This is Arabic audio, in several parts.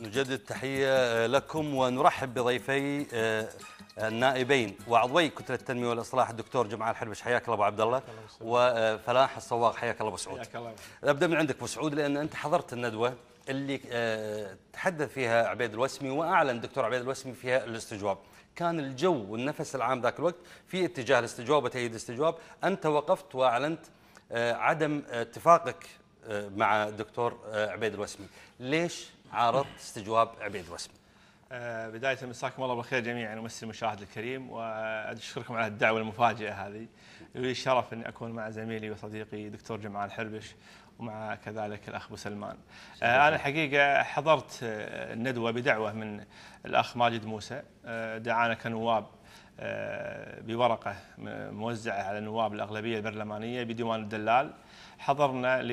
نجدد التحية آه، لكم ونرحب بضيفي آه، النائبين وعضوي كتلة التنمية والإصلاح الدكتور جمعان الحربش حياك الله أبو عبد الله وفلاح آه، الصواغ حياك الله أبو سعود حياك الله أبدأ من عندك أبو سعود لأن أنت حضرت الندوة اللي تحدث فيها عبيد الوسمي وأعلن دكتور عبيد الوسمي فيها الاستجواب كان الجو والنفس العام ذاك الوقت في اتجاه الاستجواب وتأييد الاستجواب أنت وقفت وأعلنت عدم اتفاقك مع الدكتور عبيد الوسمي ليش عارض استجواب عبيد وسم أه بداية مساكم الله بالخير جميعا ومسي المشاهد الكريم وأشكركم على الدعوة المفاجئة هذه لي الشرف أني أكون مع زميلي وصديقي دكتور جمعان حربش ومع كذلك الأخ أبو سلمان أه أنا الحقيقة حضرت الندوة آه، بدعوة من الأخ ماجد موسى آه، دعانا كنواب آه، بورقة موزعة على نواب الأغلبية البرلمانية بديوان الدلال حضرنا ل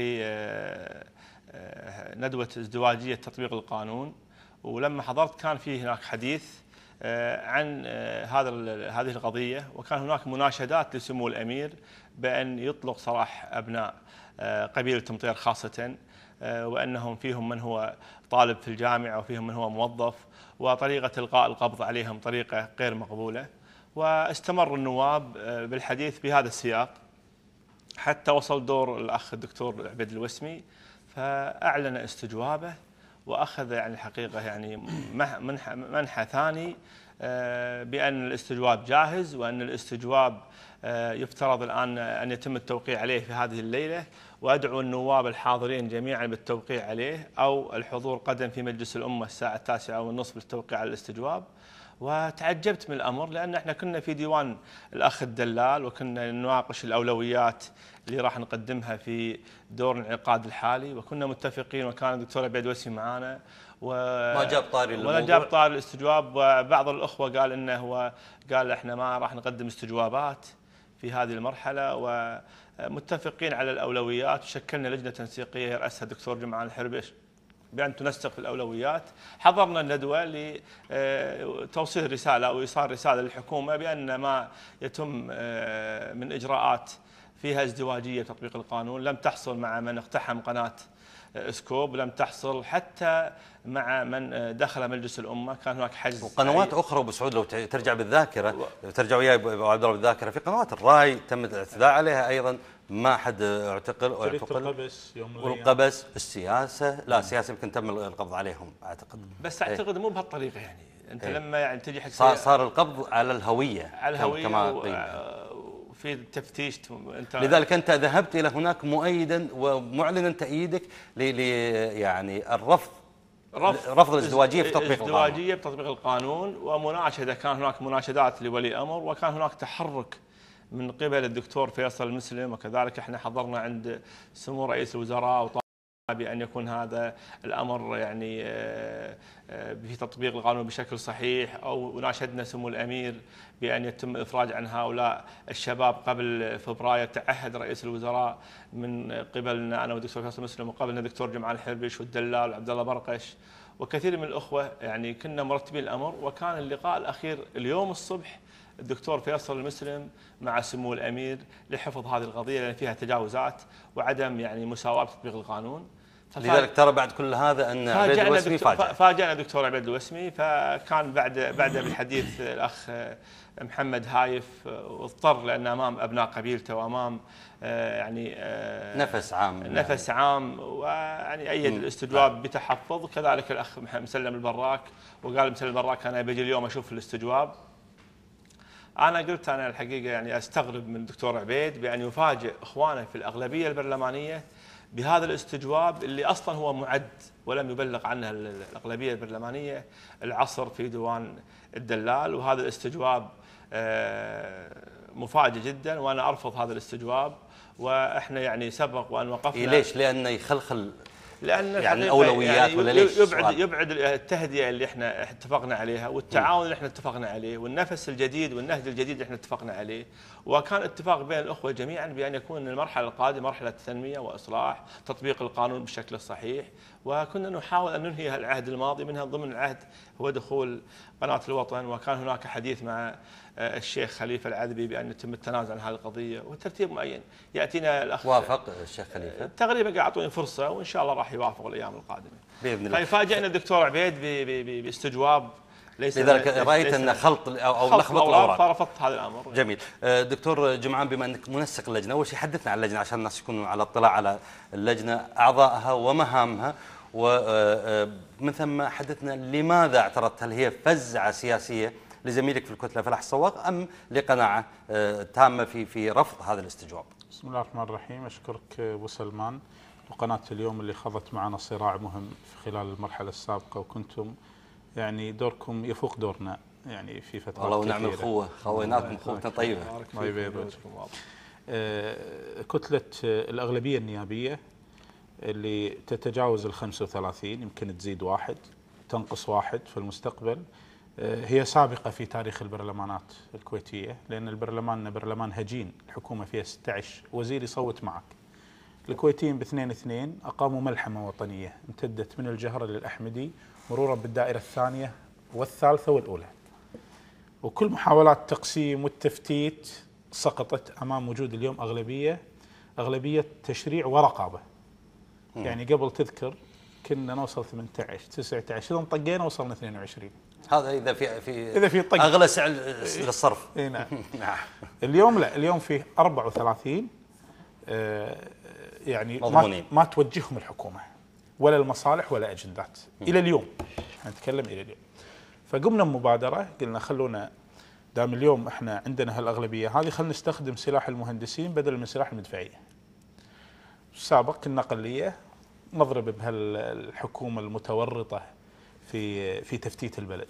ندوه ازدواجيه تطبيق القانون ولما حضرت كان في هناك حديث آه، عن آه، هذا هذه القضيه وكان هناك مناشدات لسمو الامير بان يطلق سراح ابناء آه، قبيله تمطير خاصه وانهم فيهم من هو طالب في الجامعه وفيهم من هو موظف وطريقه القاء القبض عليهم طريقه غير مقبوله واستمر النواب بالحديث بهذا السياق حتى وصل دور الاخ الدكتور عبيد الوسمي فأعلن استجوابه وأخذ يعني الحقيقة يعني منحى ثاني آه، بأن الاستجواب جاهز وأن الاستجواب آه، يفترض الآن أن يتم التوقيع عليه في هذه الليلة وأدعو النواب الحاضرين جميعا بالتوقيع عليه أو الحضور قدم في مجلس الأمة الساعة التاسعة والنصف للتوقيع على الاستجواب وتعجبت من الامر لان احنا كنا في ديوان الاخ الدلال وكنا نناقش الاولويات اللي راح نقدمها في دور الانعقاد الحالي وكنا متفقين وكان الدكتور عبيد وسي معانا و ما جاب طاري ولا جاب طاري الاستجواب وبعض الاخوه قال انه هو قال احنا ما راح نقدم استجوابات في هذه المرحله ومتفقين على الاولويات وشكلنا لجنه تنسيقيه يراسها الدكتور جمعان الحربش بأن تنسق في الأولويات حضرنا الندوة لتوصيل آه، رسالة أو إيصال رسالة للحكومة بأن ما يتم آه، من إجراءات فيها ازدواجية تطبيق القانون لم تحصل مع من اقتحم قناة آه، سكوب لم تحصل حتى مع من دخل مجلس الامه كان هناك حجز وقنوات اخرى ابو سعود لو ترجع بالذاكره ترجع وياي ابو عبد الله بالذاكره في قنوات الراي تم الاعتداء عليها ايضا ما حد اعتقل او اعتقل القبس يوم والقبس السياسه لا السياسه يمكن تم القبض عليهم اعتقد بس إيه. اعتقد مو بهالطريقه يعني انت ايه. لما يعني تجي حق صار, صار القبض على الهويه على الهويه كما في تفتيش انت لذلك انت ذهبت الى هناك مؤيدا ومعلنا تاييدك ل يعني الرفض رفض, رفض الازدواجيه في تطبيق القانون الازدواجيه بتطبيق القانون ومناقشه اذا كان هناك مناشدات لولي امر وكان هناك تحرك من قبل الدكتور فيصل المسلم وكذلك احنا حضرنا عند سمو رئيس الوزراء وطالبنا بأن يكون هذا الأمر يعني آه، آه، في تطبيق القانون بشكل صحيح أو ناشدنا سمو الأمير بأن يتم الإفراج عن هؤلاء الشباب قبل فبراير تعهد رئيس الوزراء من قبلنا أنا والدكتور فيصل المسلم وقبلنا الدكتور جمعان الحربش والدلال وعبد الله برقش وكثير من الأخوة يعني كنا مرتبين الأمر وكان اللقاء الأخير اليوم الصبح الدكتور فيصل المسلم مع سمو الامير لحفظ هذه القضيه لان فيها تجاوزات وعدم يعني مساواه بتطبيق القانون لذلك ترى بعد كل هذا ان عبيد الوسمي فاجأ فاجأنا الدكتور عبيد الوسمي فكان بعد بعد بالحديث الاخ محمد هايف واضطر لان امام ابناء قبيلته وامام آه، يعني آه، نفس عام نفس يعني. عام ويعني ايد الاستجواب آه. بتحفظ كذلك الاخ مسلم البراك وقال مسلم البراك انا بجي اليوم اشوف الاستجواب انا قلت انا الحقيقه يعني استغرب من الدكتور عبيد بان يفاجئ اخوانه في الاغلبيه البرلمانيه بهذا الاستجواب اللي اصلا هو معد ولم يبلغ عنه الاغلبيه البرلمانيه العصر في ديوان الدلال وهذا الاستجواب آه، مفاجئ جدا وانا ارفض هذا الاستجواب واحنا يعني سبق وان وقفنا إيه، ليش؟ لانه يخلخل لان يعني الاولويات يعني ولا ليش يبعد يبعد التهدئه اللي احنا اتفقنا عليها والتعاون اللي احنا اتفقنا عليه والنفس الجديد والنهج الجديد اللي احنا اتفقنا عليه وكان اتفاق بين الاخوه جميعا بان يكون المرحله القادمه مرحله تنميه واصلاح تطبيق القانون بالشكل الصحيح وكنا نحاول أن ننهي العهد الماضي منها ضمن العهد هو دخول قناة الوطن وكان هناك حديث مع آه، الشيخ خليفة العذبي بأن يتم التنازل عن هذه القضية والترتيب معين يأتينا الأخ وافق الشيخ خليفة آه، تقريبا قاعد يعطوني فرصة وإن شاء الله راح يوافق الأيام القادمة بإذن الله فيفاجئنا طيب، الدكتور عبيد باستجواب ليس لذلك رايت ان خلط او خلط لخبط الاوراق فرفضت هذا الامر جميل آه، دكتور جمعان بما انك منسق اللجنه اول شيء حدثنا عن اللجنه عشان الناس يكونوا على اطلاع على اللجنه اعضائها ومهامها ومن آه، آه، ثم حدثنا لماذا اعترضت هل هي فزعة سياسية لزميلك في الكتلة فلاح السواق أم لقناعة آه، تامة في في رفض هذا الاستجواب بسم الله الرحمن الرحيم أشكرك أبو سلمان وقناة اليوم اللي خضت معنا صراع مهم في خلال المرحلة السابقة وكنتم يعني دوركم يفوق دورنا يعني في فترات والله ونعم الخوة خويناكم خوتنا طيبة الله يبارك وجهكم كتلة الأغلبية النيابية اللي تتجاوز ال 35 يمكن تزيد واحد تنقص واحد في المستقبل آه، هي سابقة في تاريخ البرلمانات الكويتية لأن البرلمان برلمان هجين الحكومة فيها 16 وزير يصوت معك الكويتيين باثنين اثنين أقاموا ملحمة وطنية امتدت من الجهرة للأحمدي مرورا بالدائرة الثانية والثالثة والأولى وكل محاولات التقسيم والتفتيت سقطت أمام وجود اليوم أغلبية أغلبية تشريع ورقابة يعني قبل تذكر كنا نوصل 18 19 اذا طقينا وصلنا 22 هذا اذا في في اذا في طق اغلى سعر للصرف اي نعم. نعم اليوم لا اليوم فيه 34 آه، يعني مضمونين. ما, ما توجههم الحكومه ولا المصالح ولا اجندات الى اليوم احنا نتكلم الى اليوم فقمنا بمبادره قلنا خلونا دام اليوم احنا عندنا هالاغلبيه هذه خلينا نستخدم سلاح المهندسين بدل من سلاح المدفعيه سابق كنا قليه نضرب بهالحكومه المتورطه في في تفتيت البلد.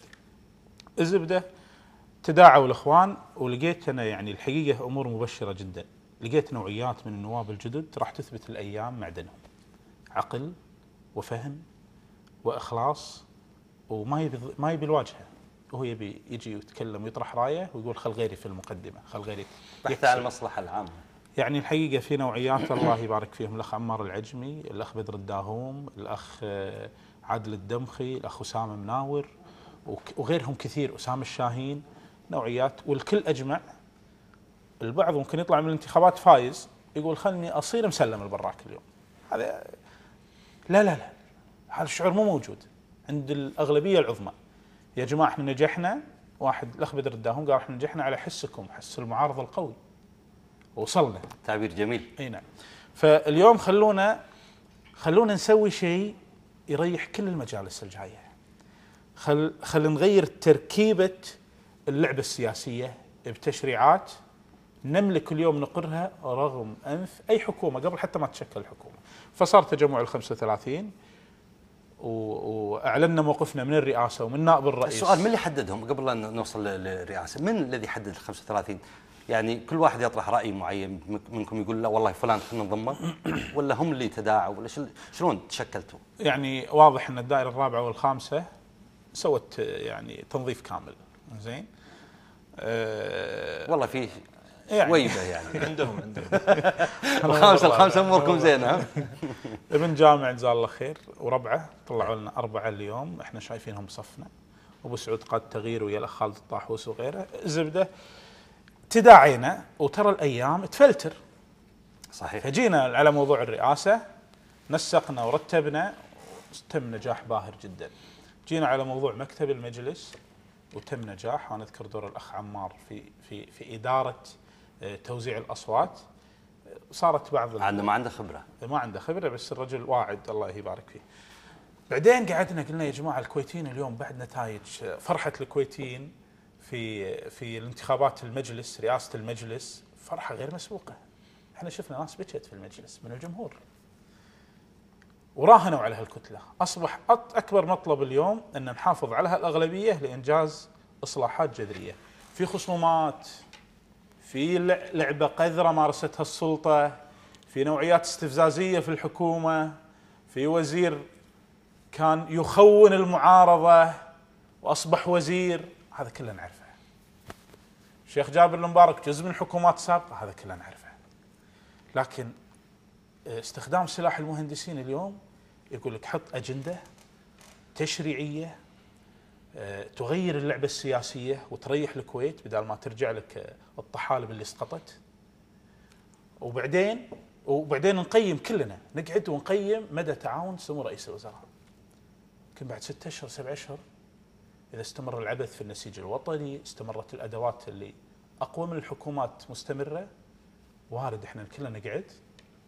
الزبده تداعوا الاخوان ولقيت انا يعني الحقيقه امور مبشره جدا، لقيت نوعيات من النواب الجدد راح تثبت الايام معدنهم. عقل وفهم واخلاص وما يبي ما يبي الواجهه هو يبي يجي ويتكلم ويطرح رايه ويقول خل غيري في المقدمه، خل غيري بحث عن المصلحه العامه يعني الحقيقه في نوعيات الله يبارك فيهم الاخ عمار العجمي، الاخ بدر الداهوم، الاخ آه، عادل الدمخي، الاخ اسامه مناور وغيرهم كثير اسامه الشاهين نوعيات والكل اجمع البعض ممكن يطلع من الانتخابات فايز يقول خلني اصير مسلم البراك اليوم هذا لا لا لا هذا الشعور مو موجود عند الاغلبيه العظمى يا جماعه احنا نجحنا واحد الاخ بدر الداهم قال احنا نجحنا على حسكم حس المعارضه القوي وصلنا تعبير جميل اي نعم فاليوم خلونا خلونا نسوي شيء يريح كل المجالس الجايه خل خل نغير تركيبه اللعبه السياسيه بتشريعات نملك اليوم نقرها رغم انف اي حكومه قبل حتى ما تشكل الحكومه فصار تجمع ال 35 واعلنا موقفنا من الرئاسه ومن نائب الرئيس السؤال من اللي حددهم قبل ان نوصل للرئاسه من الذي حدد ال 35 يعني كل واحد يطرح راي معين منكم يقول لا والله فلان احنا نضمه ولا هم اللي تداعوا ولا شلون تشكلتوا؟ يعني واضح ان الدائره الرابعه والخامسه سوت يعني تنظيف كامل زين أه والله في يعني يعني عندهم عندهم الخامسه الخامسه اموركم زينه ابن جامع جزاه الله خير وربعه طلعوا لنا اربعه اليوم احنا شايفينهم صفنا ابو سعود قاد تغيير ويا الاخ خالد الطاحوس وغيره زبده تداعينا وترى الايام تفلتر صحيح فجينا على موضوع الرئاسه نسقنا ورتبنا تم نجاح باهر جدا جينا على موضوع مكتب المجلس وتم نجاح وانا اذكر دور الاخ عمار في في في اداره آه، توزيع الاصوات صارت بعض عنده ما عنده خبره إيه، ما عنده خبره بس الرجل واعد الله يبارك فيه بعدين قعدنا قلنا يا جماعه الكويتيين اليوم بعد نتائج آه، فرحه الكويتيين في في الانتخابات المجلس رئاسه المجلس فرحه غير مسبوقه احنا شفنا ناس بكت في المجلس من الجمهور وراهنوا على هالكتله اصبح اكبر مطلب اليوم ان نحافظ على هالاغلبيه لانجاز اصلاحات جذريه في خصومات في لعبه قذره مارستها السلطه في نوعيات استفزازيه في الحكومه في وزير كان يخون المعارضه واصبح وزير هذا كله نعرفه الشيخ جابر المبارك جزء من حكومات سابقة هذا كله نعرفه لكن آه، استخدام سلاح المهندسين اليوم يقول لك حط أجندة تشريعية آه، تغير اللعبة السياسية وتريح الكويت بدل ما ترجع لك آه، الطحالب اللي سقطت وبعدين وبعدين نقيم كلنا نقعد ونقيم مدى تعاون سمو رئيس الوزراء يمكن بعد ستة اشهر سبع اشهر إذا استمر العبث في النسيج الوطني استمرت الأدوات اللي أقوى من الحكومات مستمرة وارد إحنا كلنا نقعد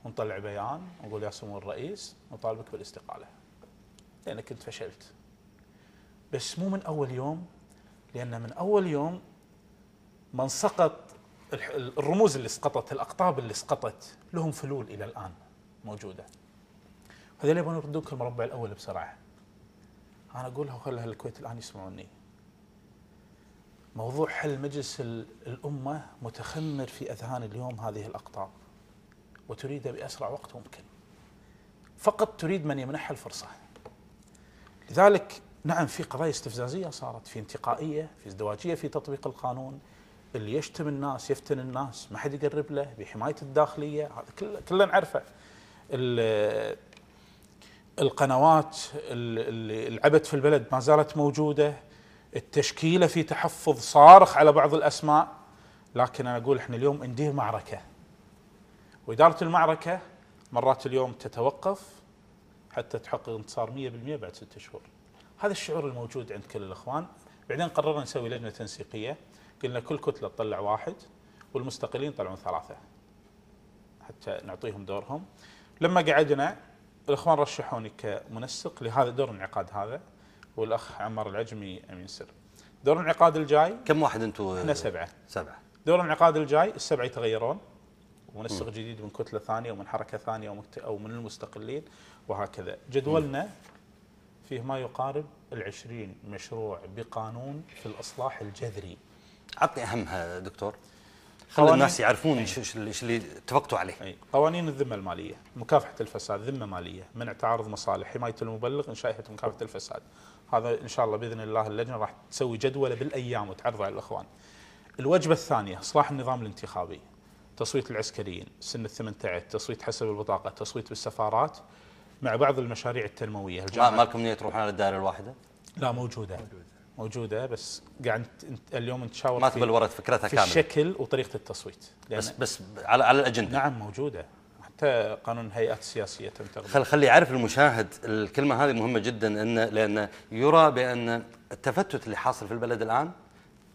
ونطلع بيان ونقول يا سمو الرئيس نطالبك بالاستقالة لأنك كنت فشلت بس مو من أول يوم لأن من أول يوم من سقط الرموز اللي سقطت الأقطاب اللي سقطت لهم فلول إلى الآن موجودة هذول يبغون يردون المربع الأول بسرعة أنا أقولها وخلي أهل الكويت الآن يسمعوني موضوع حل مجلس الأمة متخمر في أذهان اليوم هذه الأقطاب وتريده بأسرع وقت ممكن فقط تريد من يمنحها الفرصة لذلك نعم في قضايا استفزازية صارت في انتقائية في ازدواجية في تطبيق القانون اللي يشتم الناس يفتن الناس ما حد يقرب له بحماية الداخلية هذا كله نعرفه القنوات اللي لعبت في البلد ما زالت موجوده التشكيله في تحفظ صارخ على بعض الاسماء لكن انا اقول احنا اليوم ندير معركه واداره المعركه مرات اليوم تتوقف حتى تحقق انتصار 100% بعد ست شهور هذا الشعور الموجود عند كل الاخوان بعدين قررنا نسوي لجنه تنسيقيه قلنا كل كتله تطلع واحد والمستقلين طلعوا ثلاثه حتى نعطيهم دورهم لما قعدنا الاخوان رشحوني كمنسق لهذا دور انعقاد هذا والاخ عمر العجمي امين سر. دور الانعقاد الجاي كم واحد انتم؟ احنا سبعه. سبعه. دور الانعقاد الجاي السبعه يتغيرون ومنسق جديد من كتله ثانيه ومن حركه ثانيه او من المستقلين وهكذا. جدولنا فيه ما يقارب ال20 مشروع بقانون في الاصلاح الجذري. عطني اهمها دكتور. خلي الناس يعرفون ايش اللي اتفقتوا عليه أي. قوانين الذمه الماليه مكافحه الفساد ذمه ماليه منع تعارض مصالح حمايه المبلغ انشاء مكافحه الفساد هذا ان شاء الله باذن الله اللجنه راح تسوي جدوله بالايام وتعرضها على الاخوان الوجبه الثانيه اصلاح النظام الانتخابي تصويت العسكريين سن ال 18 تصويت حسب البطاقه تصويت بالسفارات مع بعض المشاريع التنمويه ما لكم نيه تروحون على الدائره الواحده لا موجوده, موجودة. موجوده بس قاعد اليوم نتشاور ما ورد فكرتها في كامله الشكل وطريقه التصويت يعني بس بس على على الاجنده نعم موجوده حتى قانون الهيئات السياسيه تم خل خلي يعرف المشاهد الكلمه هذه مهمه جدا ان لان يرى بان التفتت اللي حاصل في البلد الان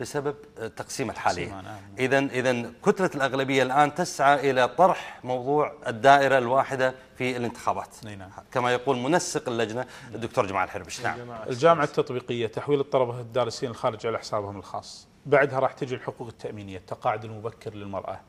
بسبب تقسيم الحالية إذا نعم. إذا كتلة الأغلبية الآن تسعى إلى طرح موضوع الدائرة الواحده في الانتخابات نعم. نعم. كما يقول منسق اللجنة الدكتور جمال الحربش نعم الجامعة التطبيقية تحويل الطلبة الدارسين الخارج على حسابهم الخاص بعدها راح تجي الحقوق التأمينية التقاعد المبكر للمرأة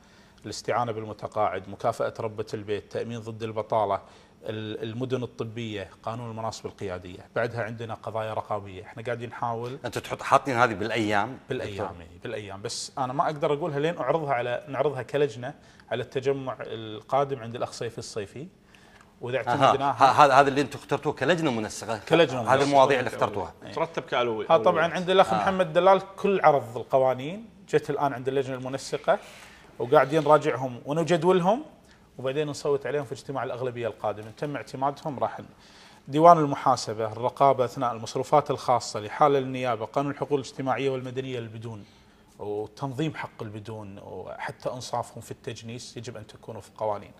الاستعانة بالمتقاعد مكافأة ربة البيت تأمين ضد البطالة المدن الطبيه، قانون المناصب القياديه، بعدها عندنا قضايا رقابيه، احنا قاعدين نحاول انت تحط حاطين هذه بالايام بالايام إيه، بالايام بس انا ما اقدر اقولها لين اعرضها على نعرضها كلجنه على التجمع القادم عند الاخ سيف الصيفي واذا اعتمدناها هذا هذا اللي انتم اخترتوه كلجنه منسقه كلجنه منسقه هذه المواضيع اللي اخترتوها إيه. ترتب كألوية ها طبعا عند الاخ آه. محمد دلال كل عرض القوانين جت الان عند اللجنه المنسقه وقاعدين نراجعهم ونجدولهم وبعدين نصوت عليهم في اجتماع الاغلبيه القادم ان تم اعتمادهم راح ديوان المحاسبه، الرقابه اثناء المصروفات الخاصه، الاحاله للنيابه، قانون الحقوق الاجتماعيه والمدنيه للبدون وتنظيم حق البدون وحتى انصافهم في التجنيس يجب ان تكون في قوانين.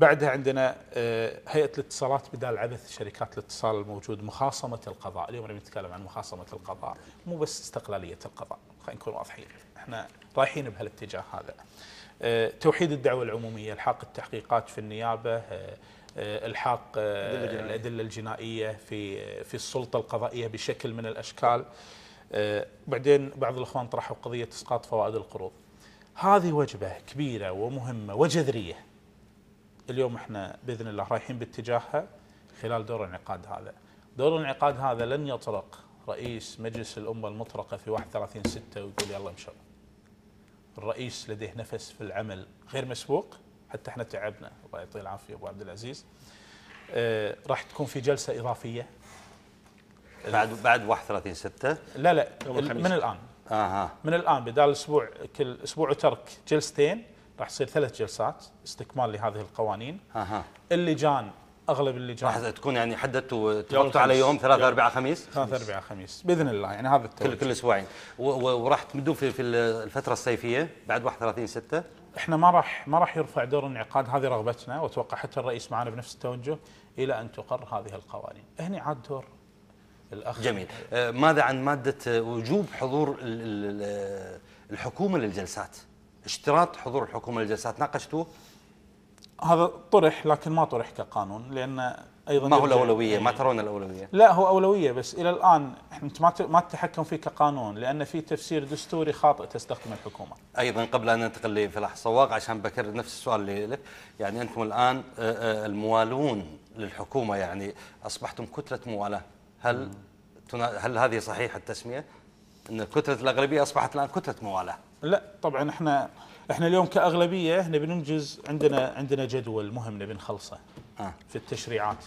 بعدها عندنا آه، هيئه الاتصالات بدال عبث شركات الاتصال الموجود مخاصمه القضاء، اليوم نتكلم عن مخاصمه القضاء، مو بس استقلاليه القضاء، خلينا نكون واضحين، احنا رايحين بهالاتجاه هذا. آه، توحيد الدعوة العمومية الحاق التحقيقات في النيابة آه، آه، الحاق الأدلة الجنائية في في السلطة القضائية بشكل من الأشكال بعدين بعض الأخوان طرحوا قضية إسقاط فوائد القروض هذه وجبة كبيرة ومهمة وجذرية اليوم احنا بإذن الله رايحين باتجاهها خلال دور الانعقاد هذا دور الانعقاد هذا لن يطرق رئيس مجلس الأمة المطرقة في 31 6 ويقول يلا مشوا الرئيس لديه نفس في العمل غير مسبوق حتى احنا تعبنا الله يعطيه العافيه ابو عبد العزيز آه راح تكون في جلسه اضافيه بعد بعد 31 6 لا لا من الان اها آه. من الان بدال اسبوع كل اسبوع وترك جلستين راح تصير ثلاث جلسات استكمال لهذه القوانين اها آه. اللجان اغلب اللجان راح تكون يعني حددتوا اتفقتوا على يوم ثلاثة اربعاء خميس ثلاثة اربعاء خميس باذن الله يعني هذا التوجه. كل كل اسبوعين وراح تمدون في في الفتره الصيفيه بعد 31 6 احنا ما راح ما راح يرفع دور الانعقاد هذه رغبتنا واتوقع حتى الرئيس معنا بنفس التوجه الى ان تقر هذه القوانين هني عاد دور الاخ جميل آه، ماذا عن ماده وجوب حضور الحكومه للجلسات اشتراط حضور الحكومه للجلسات ناقشتوه هذا طرح لكن ما طرح كقانون لان ايضا ما هو الاولويه ما إيه. ترون الاولويه لا هو اولويه بس الى الان احنا ما ما تتحكم فيه كقانون لان في تفسير دستوري خاطئ تستخدمه الحكومه ايضا قبل ان ننتقل لفلاح الصواغ عشان بكرر نفس السؤال اللي لك يعني انتم الان آه، آه، الموالون للحكومه يعني اصبحتم كتله موالاه هل هل هذه صحيحه التسميه ان كتله الاغلبيه اصبحت الان كتله موالاه لا طبعا احنا احنا اليوم كاغلبيه احنا بننجز عندنا عندنا جدول مهم نبي نخلصه آه. في التشريعات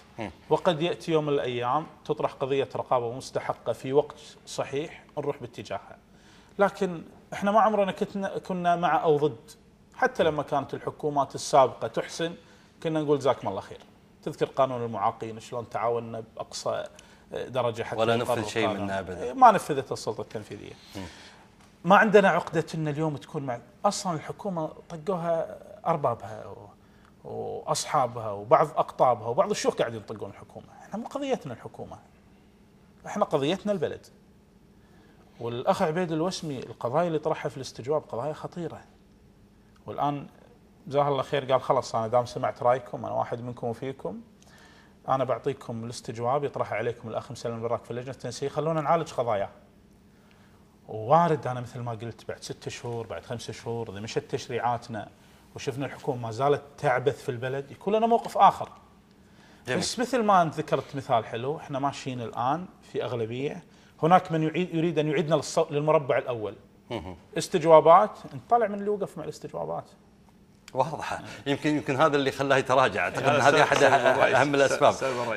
وقد ياتي يوم من الايام تطرح قضيه رقابه مستحقه في وقت صحيح نروح باتجاهها لكن احنا ما عمرنا كنا كنا مع او ضد حتى لما كانت الحكومات السابقه تحسن كنا نقول جزاكم الله خير تذكر قانون المعاقين شلون تعاوننا باقصى درجه حتى ولا نفذ شيء منه ابدا ما نفذت السلطه التنفيذيه م. ما عندنا عقدة أن اليوم تكون مع أصلا الحكومة طقوها أربابها وأصحابها وبعض أقطابها وبعض الشيوخ قاعدين يطقون الحكومة احنا مو قضيتنا الحكومة احنا قضيتنا البلد والأخ عبيد الوسمي القضايا اللي طرحها في الاستجواب قضايا خطيرة والآن جزاه الله خير قال خلاص أنا دام سمعت رأيكم أنا واحد منكم وفيكم أنا بعطيكم الاستجواب يطرح عليكم الأخ مسلم البراك في لجنة التنسيق خلونا نعالج قضاياه وارد انا مثل ما قلت بعد ست شهور بعد خمسة شهور اذا مشت تشريعاتنا وشفنا الحكومه ما زالت تعبث في البلد يكون لنا موقف اخر. جميل. بس مثل ما انت ذكرت مثال حلو احنا ماشيين الان في اغلبيه هناك من يعيد يريد ان يعيدنا للمربع الاول. استجوابات نطلع من اللي وقف مع الاستجوابات. واضحه يمكن يمكن هذا اللي خلاه يتراجع اعتقد ان هذه احد اهم الاسباب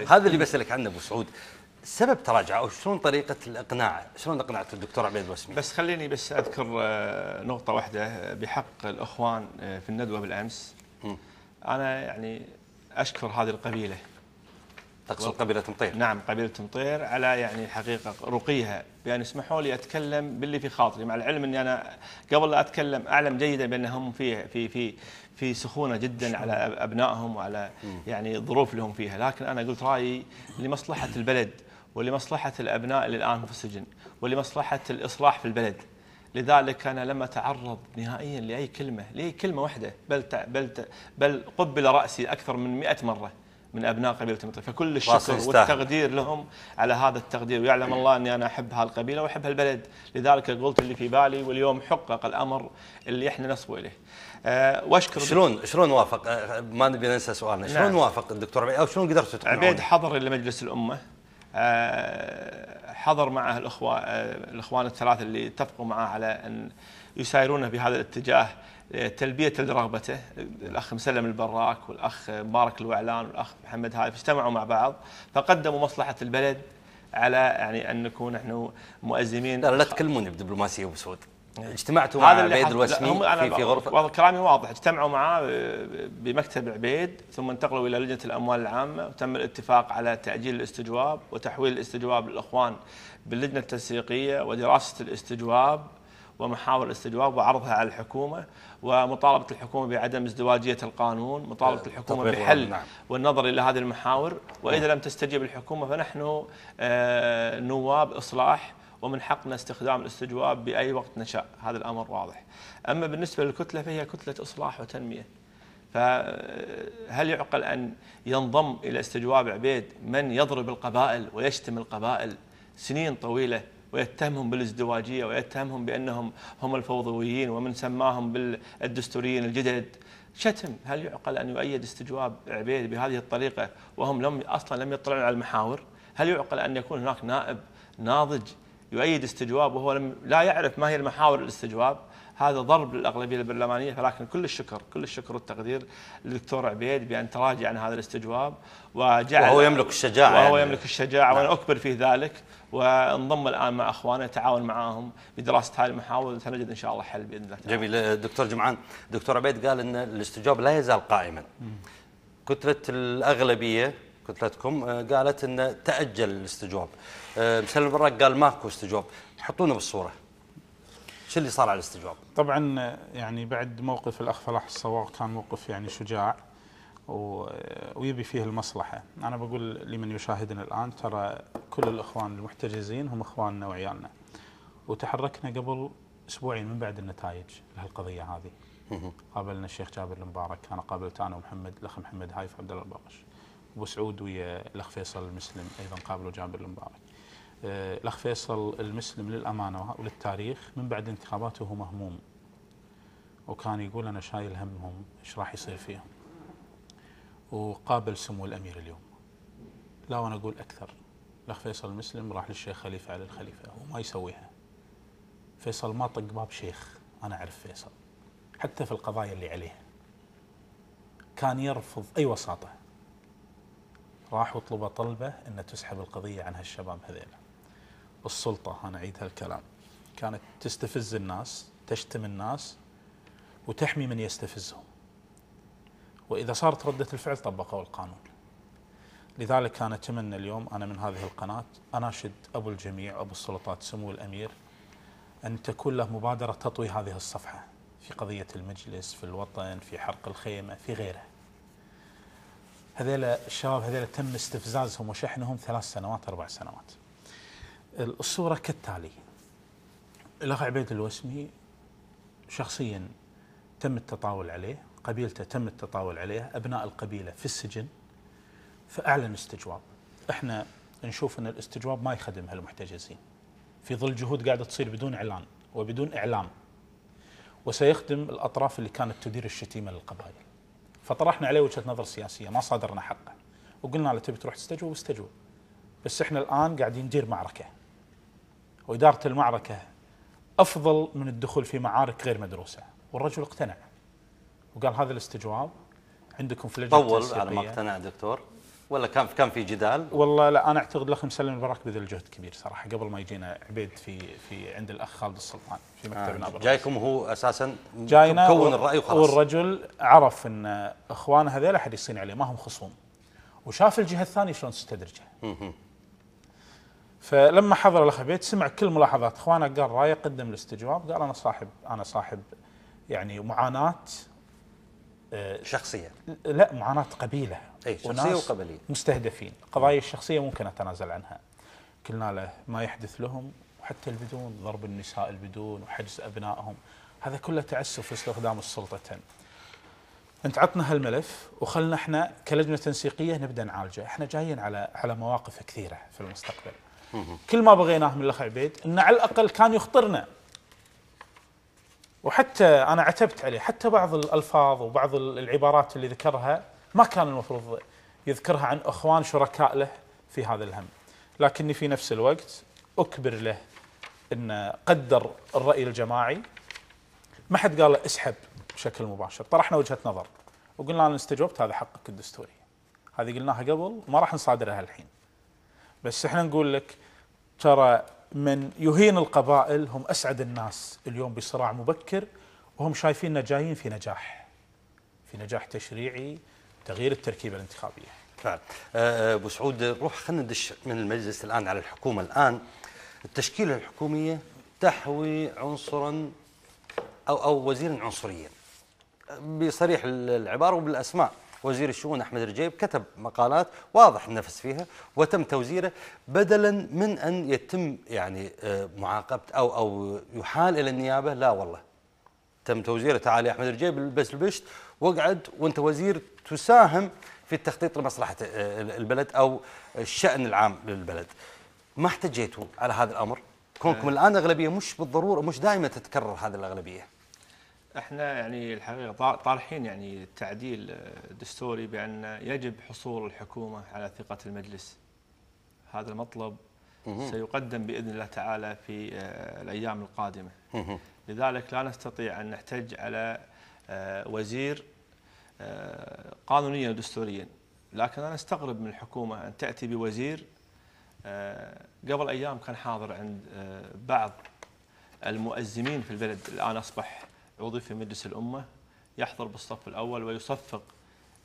هذا اللي بسالك عنه ابو سعود سبب تراجعه او شلون طريقه الاقناع؟ شلون اقنعت الدكتور عبيد الوسمي؟ بس خليني بس اذكر آه، نقطه واحده بحق الاخوان آه، في الندوه بالامس. انا يعني اشكر هذه القبيله. تقصد قبيله مطير؟ نعم قبيله مطير على يعني حقيقه رقيها بان يسمحوا لي اتكلم باللي في خاطري مع العلم اني انا قبل لا اتكلم اعلم جيدا بانهم في في في في سخونه جدا على ابنائهم وعلى يعني الظروف اللي هم فيها، لكن انا قلت رايي لمصلحه البلد ولمصلحة الأبناء اللي الآن في السجن ولمصلحة الإصلاح في البلد لذلك أنا لم أتعرض نهائيا لأي كلمة لأي كلمة واحدة بل بل بل قبل رأسي أكثر من 100 مرة من ابناء قبيله مطرب فكل الشكر والتقدير لهم على هذا التقدير ويعلم إيه. الله اني انا احب هالقبيله واحب هالبلد لذلك قلت اللي في بالي واليوم حقق الامر اللي احنا نصبو اليه. أه واشكر شلون شلون وافق آه، ما نبي ننسى سؤالنا شلون نعم. وافق الدكتور عبيد او شلون قدرتوا تقنعون؟ عبيد حضر الى مجلس الامه آه، حضر معه الاخوه آه، الاخوان الثلاثه اللي اتفقوا معه على ان يسايرونه بهذا الاتجاه تلبيه لرغبته الاخ مسلم البراك والاخ مبارك الوعلان والاخ محمد هايف اجتمعوا مع بعض فقدموا مصلحه البلد على يعني ان نكون نحن مؤزمين لا لا تكلموني بدبلوماسيه وبسود اجتمعتوا مع عبيد الوسمي في, في غرفه والله كلامي واضح اجتمعوا معاه آه، بمكتب عبيد ثم انتقلوا الى لجنه الاموال العامه وتم الاتفاق على تاجيل الاستجواب وتحويل الاستجواب للاخوان باللجنه التنسيقيه ودراسه الاستجواب ومحاور الاستجواب وعرضها على الحكومه ومطالبه الحكومه بعدم ازدواجيه القانون، مطالبه آه، الحكومه بحل نعم. والنظر الى هذه المحاور، واذا نعم. لم تستجيب الحكومه فنحن آه، نواب اصلاح ومن حقنا استخدام الاستجواب باي وقت نشاء هذا الامر واضح اما بالنسبه للكتله فهي كتله اصلاح وتنميه فهل يعقل ان ينضم الى استجواب عبيد من يضرب القبائل ويشتم القبائل سنين طويله ويتهمهم بالازدواجيه ويتهمهم بانهم هم الفوضويين ومن سماهم بالدستوريين الجدد شتم هل يعقل ان يؤيد استجواب عبيد بهذه الطريقه وهم لم اصلا لم يطلعون على المحاور؟ هل يعقل ان يكون هناك نائب ناضج يؤيد استجواب وهو لم لا يعرف ما هي المحاور الاستجواب هذا ضرب للاغلبيه البرلمانيه ولكن كل الشكر كل الشكر والتقدير للدكتور عبيد بان تراجع عن هذا الاستجواب وجعل وهو يملك الشجاعه وهو يعني يملك الشجاعه نعم. وانا اكبر فيه ذلك وانضم الان مع اخوانه تعاون معاهم بدراسه هذه المحاور سنجد ان شاء الله حل باذن الله تعالى. جميل دكتور جمعان دكتور عبيد قال ان الاستجواب لا يزال قائما كتله الاغلبيه كتلتكم آه، قالت ان تاجل الاستجواب آه، مثل البراك قال ماكو استجواب حطونا بالصوره شو اللي صار على الاستجواب؟ طبعا آه، يعني بعد موقف الاخ فلاح الصواغ كان موقف يعني شجاع آه، ويبي فيه المصلحه، انا بقول لمن يشاهدنا الان ترى كل الاخوان المحتجزين هم اخواننا وعيالنا. وتحركنا قبل اسبوعين من بعد النتائج لهالقضيه هذه. قابلنا الشيخ جابر المبارك، انا قابلت انا ومحمد الاخ محمد هايف عبد الله ابو سعود ويا الاخ فيصل المسلم ايضا قابلوا جابر المبارك. آه، الأخ فيصل المسلم للأمانة وللتاريخ من بعد انتخاباته هو مهموم وكان يقول أنا شايل همهم إيش راح يصير فيهم وقابل سمو الأمير اليوم لا وأنا أقول أكثر الأخ فيصل المسلم راح للشيخ خليفة على الخليفة هو ما يسويها فيصل ما طق باب شيخ أنا أعرف فيصل حتى في القضايا اللي عليها كان يرفض أي وساطة راح وطلب طلبة أن تسحب القضية عن هالشباب هذيلا السلطة أنا أعيد هالكلام كانت تستفز الناس تشتم الناس وتحمي من يستفزهم وإذا صارت ردة الفعل طبقوا القانون لذلك أنا أتمنى اليوم أنا من هذه القناة أناشد أبو الجميع أبو السلطات سمو الأمير أن تكون له مبادرة تطوي هذه الصفحة في قضية المجلس في الوطن في حرق الخيمة في غيره هذيلا الشباب هذيلا تم استفزازهم وشحنهم ثلاث سنوات أربع سنوات الصورة كالتالي الأخ عبيد الوسمي شخصيا تم التطاول عليه قبيلته تم التطاول عليها أبناء القبيلة في السجن فأعلن استجواب احنا نشوف أن الاستجواب ما يخدم هالمحتجزين في ظل جهود قاعدة تصير بدون إعلان وبدون إعلام وسيخدم الأطراف اللي كانت تدير الشتيمة للقبائل فطرحنا عليه وجهة نظر سياسية ما صادرنا حقه وقلنا له تبي تروح تستجوب استجوب بس احنا الآن قاعدين ندير معركة وإدارة المعركة أفضل من الدخول في معارك غير مدروسة والرجل اقتنع وقال هذا الاستجواب عندكم في اللجنة طول على ما اقتنع دكتور ولا كان كان في جدال؟ والله لا انا اعتقد الاخ مسلم البراك بذل جهد كبير صراحه قبل ما يجينا عبيد في في عند الاخ خالد السلطان في مكتب آه جايكم هو اساسا جاينا كون الراي وخلاص والرجل عرف ان اخوانه هذول احد يصين عليه ما هم خصوم وشاف الجهه الثانيه شلون تستدرجه فلما حضر الاخ بيت سمع كل ملاحظات اخوانه قال رايه قدم الاستجواب قال انا صاحب انا صاحب يعني معاناه آه، شخصيه لا معاناه قبيله اي شخصيه وقبليه مستهدفين قضايا الشخصيه ممكن اتنازل عنها قلنا له ما يحدث لهم وحتى البدون ضرب النساء البدون وحجز ابنائهم هذا كله تعسف في استخدام السلطه انت عطنا هالملف وخلنا احنا كلجنه تنسيقيه نبدا نعالجه، احنا جايين على على مواقف كثيره في المستقبل. كل ما بغيناه من الاخ عبيد انه على الاقل كان يخطرنا وحتى انا عتبت عليه حتى بعض الالفاظ وبعض العبارات اللي ذكرها ما كان المفروض يذكرها عن اخوان شركاء له في هذا الهم لكني في نفس الوقت اكبر له ان قدر الراي الجماعي ما حد قال له اسحب بشكل مباشر طرحنا وجهه نظر وقلنا انا استجوبت هذا حقك الدستوري هذه قلناها قبل ما راح نصادرها الحين بس احنا نقول لك ترى من يهين القبائل هم اسعد الناس اليوم بصراع مبكر وهم شايفيننا جايين في نجاح في نجاح تشريعي تغيير التركيبه الانتخابيه. فعلا طيب. آه، آه، ابو سعود روح خلينا ندش من المجلس الان على الحكومه الان التشكيله الحكوميه تحوي عنصرا او او وزيرا عنصريا بصريح العباره وبالاسماء وزير الشؤون أحمد رجيب كتب مقالات واضح النفس فيها وتم توزيره بدلا من أن يتم يعني آه، معاقبه أو أو يحال إلى النيابة لا والله تم توزيره تعال يا أحمد رجيب البس البشت واقعد وأنت وزير تساهم في التخطيط لمصلحة آه، البلد أو الشأن العام للبلد ما احتجيتوا على هذا الأمر كونكم إيه. الآن أغلبية مش بالضرورة مش دائما تتكرر هذه الأغلبية احنا يعني الحقيقه طارحين يعني تعديل آه، دستوري بان يجب حصول الحكومه على ثقه المجلس. هذا المطلب سيقدم باذن الله تعالى في آه، الايام القادمه. لذلك لا نستطيع ان نحتج على آه، وزير قانونيا ودستوريا، لكن انا استغرب من الحكومه ان تاتي بوزير قبل ايام كان حاضر عند بعض المؤزمين في البلد الان اصبح عضو في مجلس الأمة يحضر بالصف الأول ويصفق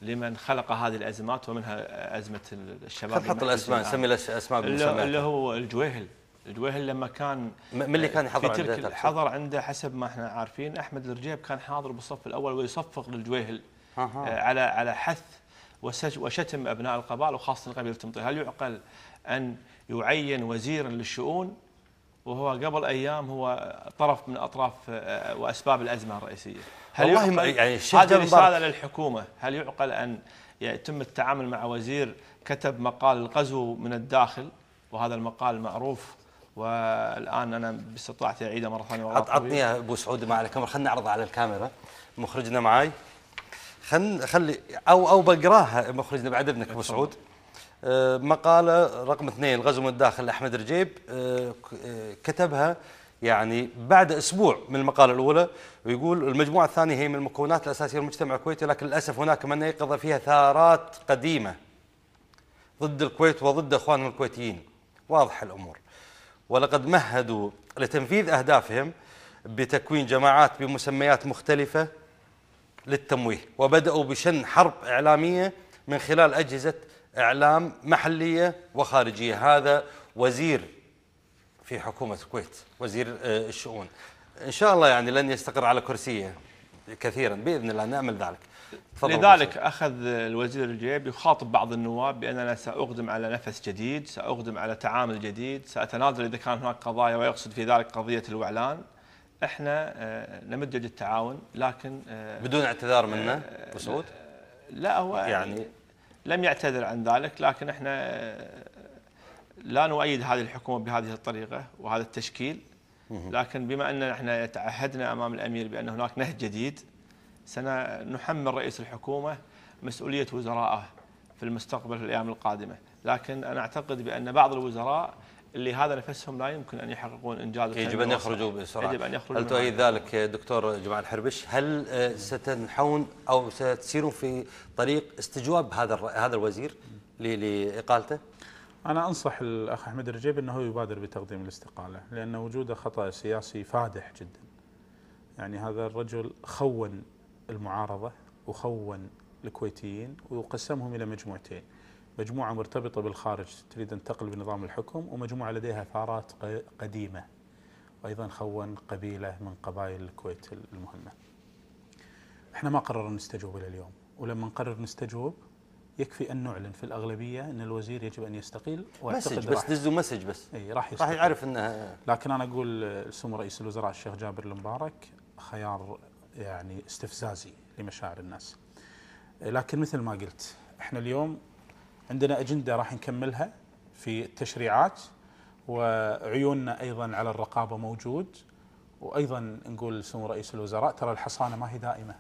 لمن خلق هذه الأزمات ومنها أزمة الشباب خط الأسماء سمي الأسماء بالمسميات اللي هو الجويهل الجويهل لما كان من اللي كان يحضر عنده حضر عنده حسب ما احنا عارفين احمد الرجيب كان حاضر بالصف الاول ويصفق للجويهل آه، على على حث وشتم ابناء القبائل وخاصه قبيله تمطيل هل يعقل ان يعين وزيرا للشؤون وهو قبل ايام هو طرف من اطراف آه، واسباب الازمه الرئيسيه هل والله يعني هذه رساله للحكومه هل يعقل ان يتم التعامل مع وزير كتب مقال الغزو من الداخل وهذا المقال معروف والان انا باستطاعتي اعيده مره ثانيه عطني يا ابو سعود مع الكاميرا خلينا نعرضه على الكاميرا مخرجنا معاي خل خلي او او بقراها مخرجنا بعد اذنك ابو سعود آه، مقالة رقم اثنين الغزو من الداخل لأحمد رجيب آه، آه، كتبها يعني بعد أسبوع من المقالة الأولى ويقول المجموعة الثانية هي من المكونات الأساسية للمجتمع الكويتي لكن للأسف هناك من يقظ فيها ثارات قديمة ضد الكويت وضد أخوانهم الكويتيين واضح الأمور ولقد مهدوا لتنفيذ أهدافهم بتكوين جماعات بمسميات مختلفة للتمويه وبدأوا بشن حرب إعلامية من خلال أجهزة إعلام محلية وخارجية هذا وزير في حكومة الكويت وزير آه، الشؤون إن شاء الله يعني لن يستقر على كرسيه كثيرا باذن الله نامل ذلك لذلك بصر. اخذ الوزير الجيب يخاطب بعض النواب باننا ساقدم على نفس جديد، ساقدم على تعامل جديد، ساتنازل اذا كان هناك قضايا ويقصد في ذلك قضيه الوعلان. احنا آه، نمد التعاون لكن آه، بدون اعتذار منا وسعود؟ لا هو يعني لم يعتذر عن ذلك لكن احنا لا نؤيد هذه الحكومه بهذه الطريقه وهذا التشكيل لكن بما ان احنا تعهدنا امام الامير بان هناك نهج جديد سنحمل رئيس الحكومه مسؤوليه وزرائه في المستقبل في الايام القادمه، لكن انا اعتقد بان بعض الوزراء اللي هذا نفسهم لا يمكن ان يحققون انجاز يجب ان يخرجوا بسرعه يجب ان يخرجوا هل تؤيد ذلك دكتور جمال حربش هل آه، ستنحون او ستسيرون في طريق استجواب هذا هذا الوزير لاقالته؟ انا انصح الاخ احمد الرجيب انه يبادر بتقديم الاستقاله لان وجوده خطا سياسي فادح جدا. يعني هذا الرجل خون المعارضه وخون الكويتيين وقسمهم الى مجموعتين. مجموعة مرتبطة بالخارج تريد أن تقل بنظام الحكم ومجموعة لديها ثارات قديمة وأيضا خون قبيلة من قبائل الكويت المهمة احنا ما قررنا نستجوب إلى اليوم ولما نقرر نستجوب يكفي ان نعلن في الاغلبيه ان الوزير يجب ان يستقيل مسج بس دزوا مسج بس اي راح راح يعرف انها لكن انا اقول سمو رئيس الوزراء الشيخ جابر المبارك خيار يعني استفزازي لمشاعر الناس لكن مثل ما قلت احنا اليوم عندنا أجندة راح نكملها في التشريعات وعيوننا أيضا على الرقابة موجود وأيضا نقول لسمو رئيس الوزراء ترى الحصانة ما هي دائمة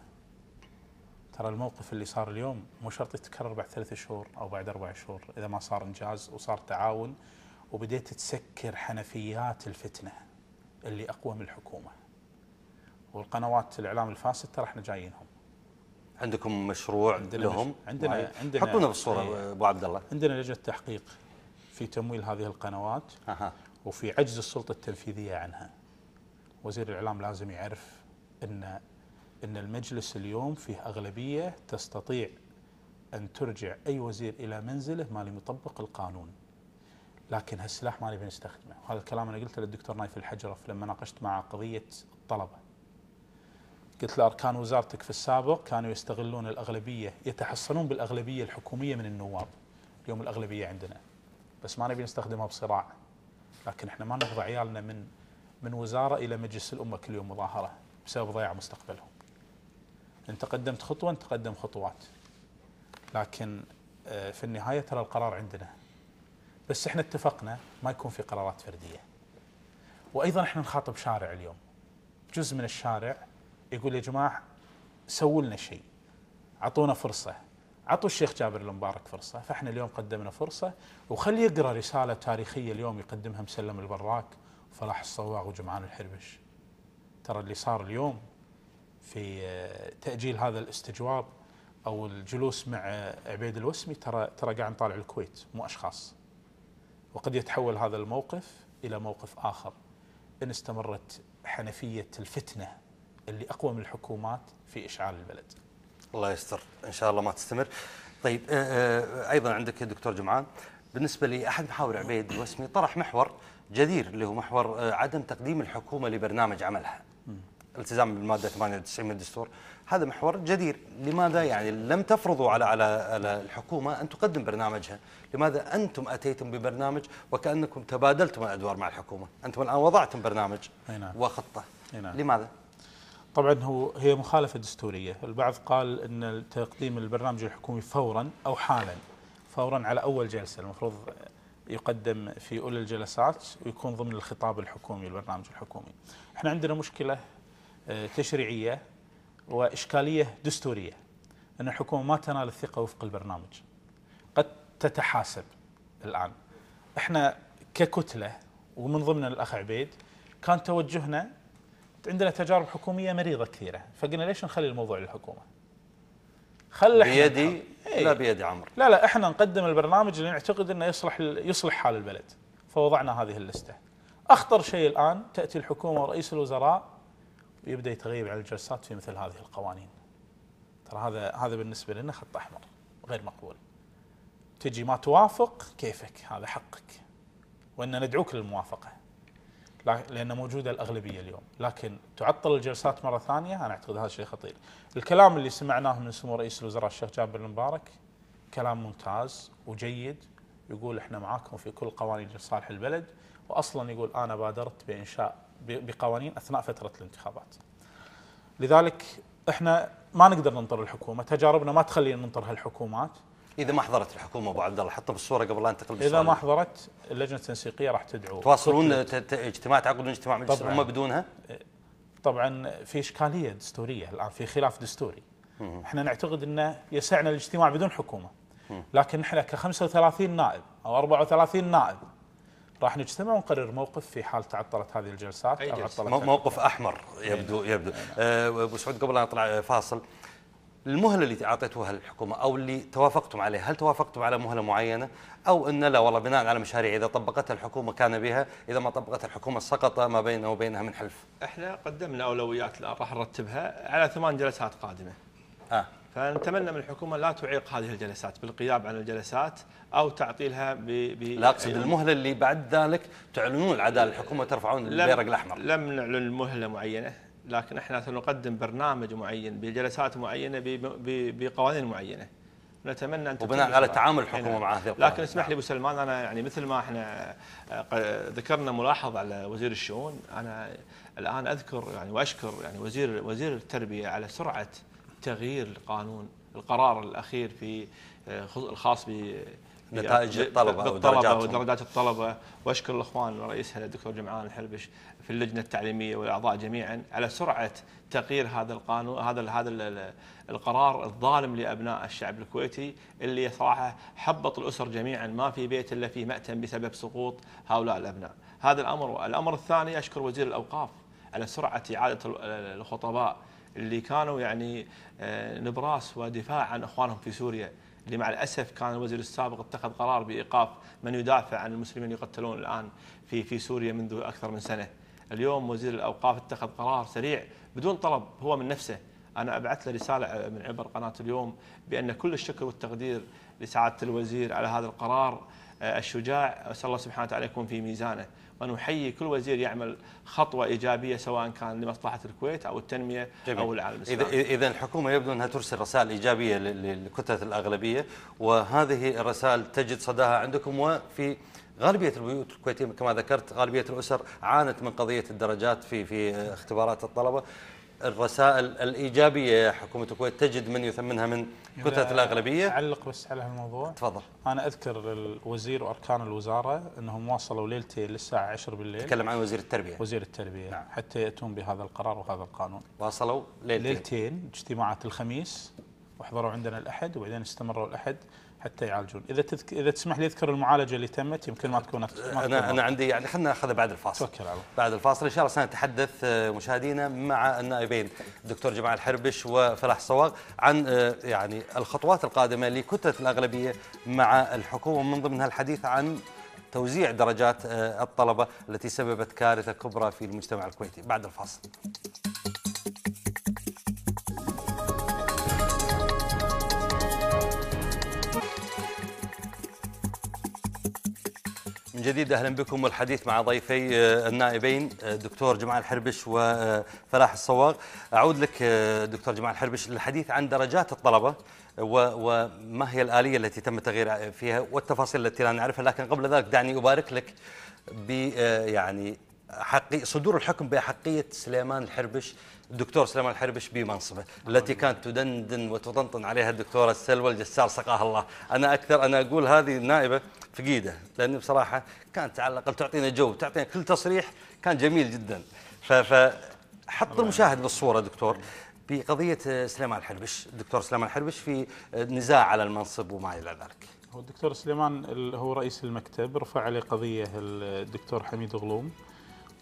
ترى الموقف اللي صار اليوم مو شرط يتكرر بعد ثلاثة شهور أو بعد أربع شهور إذا ما صار إنجاز وصار تعاون وبديت تسكر حنفيات الفتنة اللي أقوى من الحكومة والقنوات الإعلام الفاسد ترى احنا جايينهم عندكم مشروع عندنا لهم عندنا معي. عندنا حطونا بالصوره ايه ابو عبد الله عندنا لجنه تحقيق في تمويل هذه القنوات أه. وفي عجز السلطه التنفيذيه عنها وزير الاعلام لازم يعرف ان ان المجلس اليوم فيه اغلبيه تستطيع ان ترجع اي وزير الى منزله ما لم يطبق القانون لكن هالسلاح ما نبي نستخدمه وهذا الكلام انا قلته للدكتور نايف الحجرف لما ناقشت مع قضيه الطلبه قلت له أركان وزارتك في السابق كانوا يستغلون الأغلبية يتحصلون بالأغلبية الحكومية من النواب اليوم الأغلبية عندنا بس ما نبي نستخدمها بصراع لكن احنا ما نبغى عيالنا من من وزارة إلى مجلس الأمة كل يوم مظاهرة بسبب ضياع مستقبلهم انت قدمت خطوة انت قدم خطوات لكن آه، في النهاية ترى القرار عندنا بس احنا اتفقنا ما يكون في قرارات فردية وأيضا احنا نخاطب شارع اليوم جزء من الشارع يقول يا جماعه سووا لنا شيء اعطونا فرصه عطوا الشيخ جابر المبارك فرصه فاحنا اليوم قدمنا فرصه وخليه يقرا رساله تاريخيه اليوم يقدمها مسلم البراك وفلاح الصواغ وجمعان الحربش ترى اللي صار اليوم في آه، تاجيل هذا الاستجواب او الجلوس مع آه، عبيد الوسمي ترى ترى قاعد نطالع الكويت مو اشخاص وقد يتحول هذا الموقف الى موقف اخر ان استمرت حنفيه الفتنه اللي اقوى من الحكومات في اشعال البلد. الله يستر ان شاء الله ما تستمر. طيب آه، آه، ايضا عندك دكتور جمعان بالنسبه لاحد محاور عبيد الوسمي طرح محور جدير اللي هو محور آه، عدم تقديم الحكومه لبرنامج عملها. التزام بالماده 98 من الدستور هذا محور جدير لماذا يعني لم تفرضوا على على على الحكومه ان تقدم برنامجها لماذا انتم اتيتم ببرنامج وكانكم تبادلتم الادوار مع الحكومه انتم الان وضعتم برنامج نعم. وخطه نعم. لماذا طبعا هو هي مخالفه دستوريه، البعض قال ان تقديم البرنامج الحكومي فورا او حالا فورا على اول جلسه المفروض يقدم في اولى الجلسات ويكون ضمن الخطاب الحكومي البرنامج الحكومي. احنا عندنا مشكله آه، تشريعيه واشكاليه دستوريه ان الحكومه ما تنال الثقه وفق البرنامج. قد تتحاسب الان. احنا ككتله ومن ضمن الاخ عبيد كان توجهنا عندنا تجارب حكوميه مريضه كثيره فقلنا ليش نخلي الموضوع للحكومه خل بيدي إيه. لا بيدي عمرو لا لا احنا نقدم البرنامج اللي نعتقد انه يصلح يصلح حال البلد فوضعنا هذه اللسته اخطر شيء الان تاتي الحكومه ورئيس الوزراء ويبدا يتغيب عن الجلسات في مثل هذه القوانين ترى هذا هذا بالنسبه لنا خط احمر غير مقبول تجي ما توافق كيفك هذا حقك وان ندعوك للموافقه لأن موجودة الأغلبية اليوم لكن تعطل الجلسات مرة ثانية أنا أعتقد هذا شيء خطير الكلام اللي سمعناه من سمو رئيس الوزراء الشيخ جابر المبارك كلام ممتاز وجيد يقول احنا معاكم في كل قوانين لصالح البلد واصلا يقول انا بادرت بانشاء بقوانين اثناء فتره الانتخابات. لذلك احنا ما نقدر ننطر الحكومه، تجاربنا ما تخلينا ننطر هالحكومات، اذا ما حضرت الحكومه ابو عبد الله حطها بالصوره قبل لا انتقل ننتقل اذا ما حضرت اللجنه التنسيقيه راح تدعو تواصلون اجتماع تعقدون اجتماع مجلس الامه بدونها؟ طبعا في اشكاليه دستوريه الان في خلاف دستوري مم. احنا نعتقد انه يسعنا الاجتماع بدون حكومه مم. لكن احنا ك 35 نائب او 34 نائب راح نجتمع ونقرر موقف في حال تعطلت هذه الجلسات أي أو عطلت موقف احمر يبدو إيه. يبدو أه، ابو أه سعود قبل ان اطلع أه، فاصل المهله اللي اعطيتوها للحكومه او اللي توافقتم عليها، هل توافقتم على مهله معينه او ان لا والله بناء على مشاريع اذا طبقتها الحكومه كان بها، اذا ما طبقتها الحكومه سقط ما بينه وبينها من حلف. احنا قدمنا اولويات الان راح نرتبها على ثمان جلسات قادمه. اه فنتمنى من الحكومه لا تعيق هذه الجلسات بالغياب عن الجلسات او تعطيلها ب, ب... لا اقصد المهله اللي بعد ذلك تعلنون العداله الحكومه ترفعون البيرق الاحمر. لم نعلن مهله معينه، لكن احنا سنقدم برنامج معين بجلسات معينه بقوانين معينه نتمنى ان وبناء على تعامل الحكومه إيه. مع هذه لكن اسمح لي ابو سلمان انا يعني مثل ما احنا آه، ذكرنا ملاحظه على وزير الشؤون انا الان اذكر يعني واشكر يعني وزير وزير التربيه على سرعه تغيير القانون القرار الاخير في آه، الخاص ب نتائج الطلبه ودرجات الطلبه واشكر الاخوان رئيسها الدكتور جمعان الحربش في اللجنه التعليميه والاعضاء جميعا على سرعه تغيير هذا القانون هذا هذا القرار الظالم لابناء الشعب الكويتي اللي صراحه حبط الاسر جميعا ما في بيت الا فيه مأتم بسبب سقوط هؤلاء الابناء هذا الامر الامر الثاني اشكر وزير الاوقاف على سرعه اعاده الخطباء اللي كانوا يعني آه، نبراس ودفاع عن اخوانهم في سوريا اللي مع الاسف كان الوزير السابق اتخذ قرار بايقاف من يدافع عن المسلمين يقتلون الان في في سوريا منذ اكثر من سنه اليوم وزير الاوقاف اتخذ قرار سريع بدون طلب هو من نفسه انا ابعث له رساله من عبر قناه اليوم بان كل الشكر والتقدير لسعاده الوزير على هذا القرار آه، الشجاع اسال الله سبحانه وتعالى يكون في ميزانه ونحيي كل وزير يعمل خطوه ايجابيه سواء كان لمصلحه الكويت او التنميه جميل. او العالم الاسلامي. اذا الحكومه يبدو انها ترسل رسائل ايجابيه لكتله الاغلبيه وهذه الرسائل تجد صداها عندكم وفي غالبيه البيوت الكويتيه كما ذكرت غالبيه الاسر عانت من قضيه الدرجات في في اختبارات الطلبه الرسائل الإيجابية حكومة الكويت تجد من يثمنها من كتلة الأغلبية أعلق بس على هالموضوع تفضل أنا أذكر الوزير وأركان الوزارة أنهم واصلوا ليلتين للساعة 10 بالليل تكلم عن وزير التربية وزير التربية نعم. حتى يأتون بهذا القرار وهذا القانون واصلوا ليلتين ليلتين اجتماعات الخميس وحضروا عندنا الأحد وبعدين استمروا الأحد حتى يعالجون اذا تذك... اذا تسمح لي اذكر المعالجه اللي تمت يمكن ما تكون انا انا عندي يعني خلينا ناخذها بعد الفاصل توكل على بعد الفاصل ان شاء الله سنتحدث آه، مشاهدينا مع النائبين الدكتور جمال الحربش وفلاح الصواغ عن آه، يعني الخطوات القادمه لكتله الاغلبيه مع الحكومه ومن ضمنها الحديث عن توزيع درجات آه، الطلبه التي سببت كارثه كبرى في المجتمع الكويتي بعد الفاصل من جديد اهلا بكم والحديث مع ضيفي آه، النائبين آه، دكتور جمال حربش وفلاح آه، الصواغ اعود لك دكتور جمال حربش للحديث عن درجات الطلبه وما هي الاليه التي تم التغيير فيها والتفاصيل التي لا نعرفها لكن قبل ذلك دعني ابارك لك ب يعني حقي صدور الحكم باحقيه سليمان الحربش الدكتور سليمان الحربش بمنصبه التي كانت تدندن وتطنطن عليها الدكتورة سلوى الجسار سقاها الله أنا أكثر أنا أقول هذه النائبة فقيدة لأن بصراحة كانت على الأقل تعطينا جو تعطينا كل تصريح كان جميل جدا فحط المشاهد بالصورة دكتور بقضية سليمان الحربش الدكتور سليمان الحربش في نزاع على المنصب وما إلى ذلك هو الدكتور سليمان هو رئيس المكتب رفع عليه قضية الدكتور حميد غلوم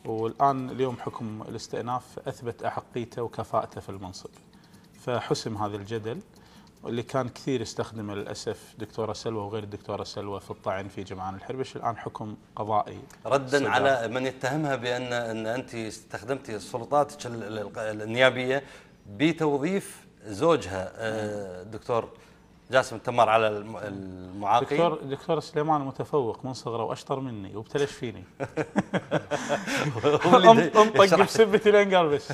والآن اليوم حكم الاستئناف أثبت أحقيته وكفاءته في المنصب فحسم هذا الجدل واللي كان كثير يستخدمه للاسف دكتوره سلوى وغير الدكتوره سلوى في الطعن في جمعان الحربش الان حكم قضائي ردا صدر. على من يتهمها بان ان انت استخدمتي سلطاتك النيابيه بتوظيف زوجها آه، دكتور جاسم التمار على المعاقين دكتور دكتور سليمان متفوق من صغره واشطر مني وابتلش فيني انطق بسبتي لين بس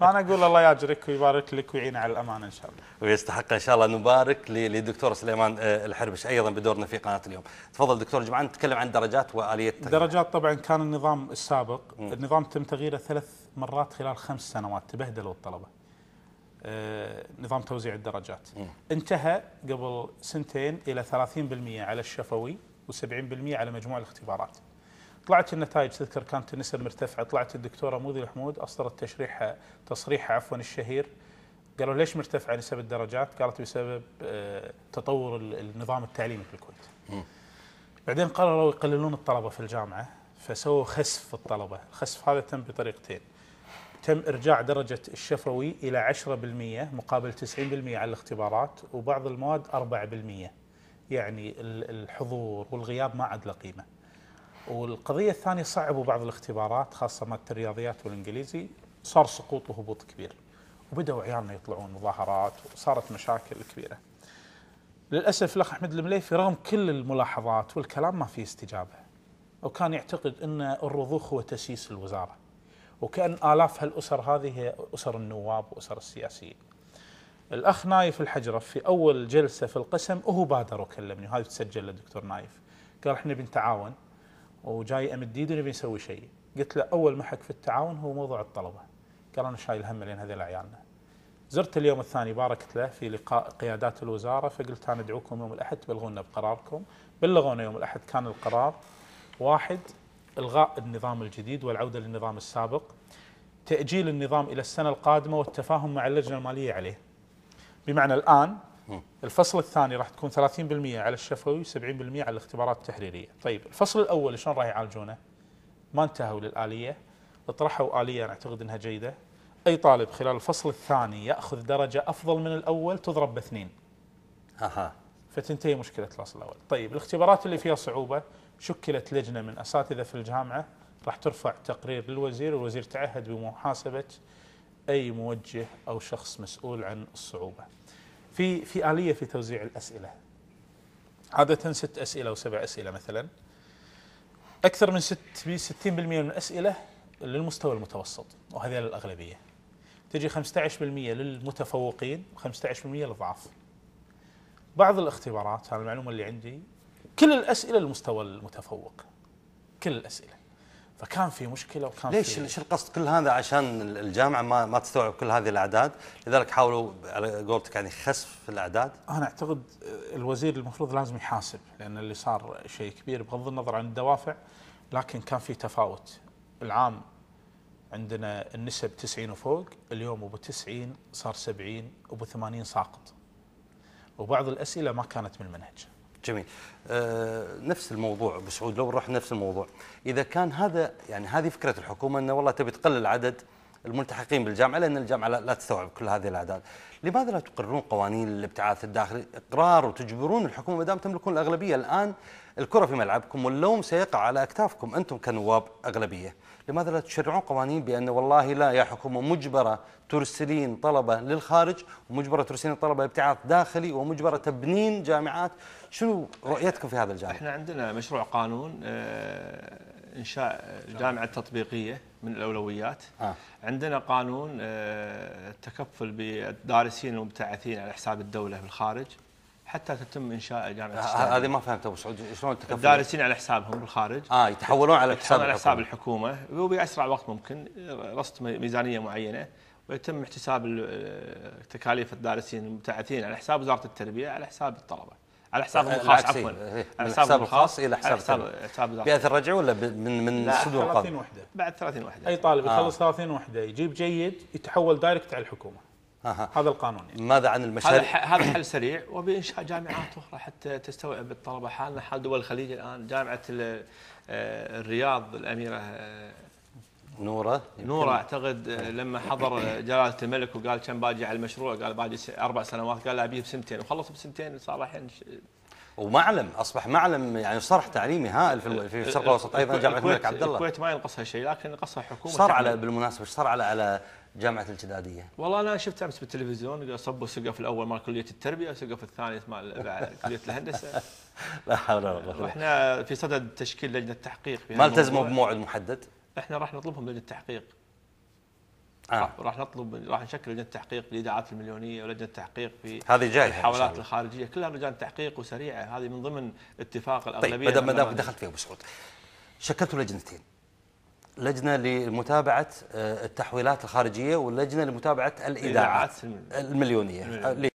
فانا اقول الله ياجرك ويبارك لك ويعين على الامانه ان شاء الله ويستحق ان شاء الله نبارك للدكتور سليمان آه، الحربش ايضا بدورنا في قناه اليوم تفضل دكتور جمعان نتكلم عن درجات واليه الدرجات طبعا كان النظام السابق النظام تم تغييره ثلاث مرات خلال خمس سنوات تبهدلوا الطلبه آه، نظام توزيع الدرجات انتهى قبل سنتين إلى 30% على الشفوي و70% على مجموع الاختبارات طلعت النتائج تذكر كانت النسب مرتفعه طلعت الدكتوره موذي الحمود اصدرت تشريحها تصريحها عفوا الشهير قالوا ليش مرتفعه نسب الدرجات؟ قالت بسبب آه، تطور النظام التعليمي في الكويت. بعدين قرروا يقللون الطلبه في الجامعه فسووا خسف في الطلبه، الخسف هذا تم بطريقتين تم إرجاع درجة الشفوي إلى 10% مقابل 90% على الاختبارات وبعض المواد 4% يعني الحضور والغياب ما عاد له قيمة والقضية الثانية صعبوا بعض الاختبارات خاصة مادة الرياضيات والإنجليزي صار سقوط وهبوط كبير وبدأوا عيالنا يطلعون مظاهرات وصارت مشاكل كبيرة للأسف الأخ أحمد المليفي رغم كل الملاحظات والكلام ما في استجابة وكان يعتقد أن الرضوخ هو تسييس الوزارة وكأن آلاف هالأسر هذه هي أسر النواب وأسر السياسيين الأخ نايف الحجرة في أول جلسة في القسم هو بادر وكلمني وهذا تسجل للدكتور نايف قال احنا بنتعاون وجاي امد إيده ونبي نسوي شيء قلت له اول محك في التعاون هو موضوع الطلبه قال انا شايل هم لان هذول عيالنا زرت اليوم الثاني باركت له في لقاء قيادات الوزاره فقلت انا ادعوكم يوم الاحد تبلغونا بقراركم بلغونا يوم الاحد كان القرار واحد إلغاء النظام الجديد والعودة للنظام السابق تأجيل النظام إلى السنة القادمة والتفاهم مع اللجنة المالية عليه بمعنى الآن الفصل الثاني راح تكون 30% على الشفوي و70% على الاختبارات التحريرية طيب الفصل الأول شلون راح يعالجونه ما انتهوا للآلية اطرحوا آلية أنا أعتقد أنها جيدة أي طالب خلال الفصل الثاني يأخذ درجة أفضل من الأول تضرب باثنين أها فتنتهي مشكلة الفصل الأول طيب الاختبارات اللي فيها صعوبة شكلت لجنه من اساتذه في الجامعه راح ترفع تقرير للوزير والوزير تعهد بمحاسبه اي موجه او شخص مسؤول عن الصعوبه. في في اليه في توزيع الاسئله. عاده ست اسئله او سبع اسئله مثلا. اكثر من ست 60% من الاسئله للمستوى المتوسط وهذه الاغلبيه. تجي 15% للمتفوقين و15% للضعاف. بعض الاختبارات هذه المعلومه اللي عندي كل الاسئله المستوى المتفوق كل الاسئله فكان في مشكله وكان ليش في ليش القصد كل هذا عشان الجامعه ما ما تستوعب كل هذه الاعداد لذلك حاولوا على قولتك يعني خسف في الاعداد انا اعتقد الوزير المفروض لازم يحاسب لان اللي صار شيء كبير بغض النظر عن الدوافع لكن كان في تفاوت العام عندنا النسب 90 وفوق اليوم ابو 90 صار 70 ابو 80 ساقط وبعض الاسئله ما كانت من المنهج جميل آه، نفس الموضوع ابو سعود لو نروح نفس الموضوع اذا كان هذا يعني هذه فكره الحكومه انه والله تبي تقلل عدد الملتحقين بالجامعه لان الجامعه لا تستوعب كل هذه الاعداد لماذا لا تقررون قوانين الابتعاث الداخلي اقرار وتجبرون الحكومه ما دام تملكون الاغلبيه الان الكرة في ملعبكم واللوم سيقع على أكتافكم أنتم كنواب أغلبية لماذا لا تشرعون قوانين بأن والله لا يا حكومة مجبرة ترسلين طلبة للخارج ومجبرة ترسلين طلبة ابتعاث داخلي ومجبرة تبنين جامعات شنو رؤيتكم في هذا الجانب؟ احنا عندنا مشروع قانون آه، انشاء جامعة تطبيقية من الاولويات آه. عندنا قانون التكفل آه، بالدارسين المبتعثين على حساب الدوله في الخارج حتى تتم انشاء جامعه الشتات هذه ما فهمت ابو سعود شلون تكفل الدارسين على حسابهم بالخارج اه يتحولون على حساب على حساب الحكومه وباسرع وقت ممكن رصد ميزانيه معينه ويتم احتساب آه، تكاليف الدارسين المبتعثين على حساب وزاره التربيه على حساب الطلبه على حسابهم الخاص عفوا إيه، على حسابهم الخاص الى حساب حساب, حساب بأثر رجعي ولا من من صدور القاضي؟ 30 وحده بعد 30 وحده اي طالب يخلص آه. 30 وحده يجيب جيد يتحول دايركت على الحكومه هذا القانون يعني. ماذا عن المشاريع؟ هذا حل سريع وبانشاء جامعات اخرى حتى تستوعب الطلبه حالنا حال دول الخليج الان جامعه آه، الرياض الاميره آه، نوره نوره اعتقد آه، لما حضر جلاله الملك وقال كم باجي على المشروع قال باجي اربع سنوات قال ابيه بسنتين وخلص بسنتين صار الحين ومعلم اصبح معلم يعني صرح تعليمي هائل في في الشرق الاوسط ايضا جامعه الملك عبد الله الكويت ما ينقصها شيء لكن ينقصها حكومه صار على بالمناسبه صار على على جامعه الجداديه؟ والله انا شفت امس بالتلفزيون صبوا السقف الاول مال كليه التربيه والسقف الثاني مال كليه الهندسه لا حول ولا قوه واحنا في صدد تشكيل لجنه تحقيق ما التزموا بموعد محدد؟ احنا راح نطلبهم لجنه تحقيق آه. راح نطلب راح نشكل لجنه تحقيق في الاذاعات المليونيه ولجنه تحقيق في هذه جايه الحوالات الخارجيه كلها لجان تحقيق وسريعه هذه من ضمن اتفاق طيب، الاغلبيه طيب ما دخلت فيها ابو سعود شكلتوا لجنتين لجنه لمتابعه آه، التحويلات الخارجيه ولجنه لمتابعه الايداعات المليونيه آه،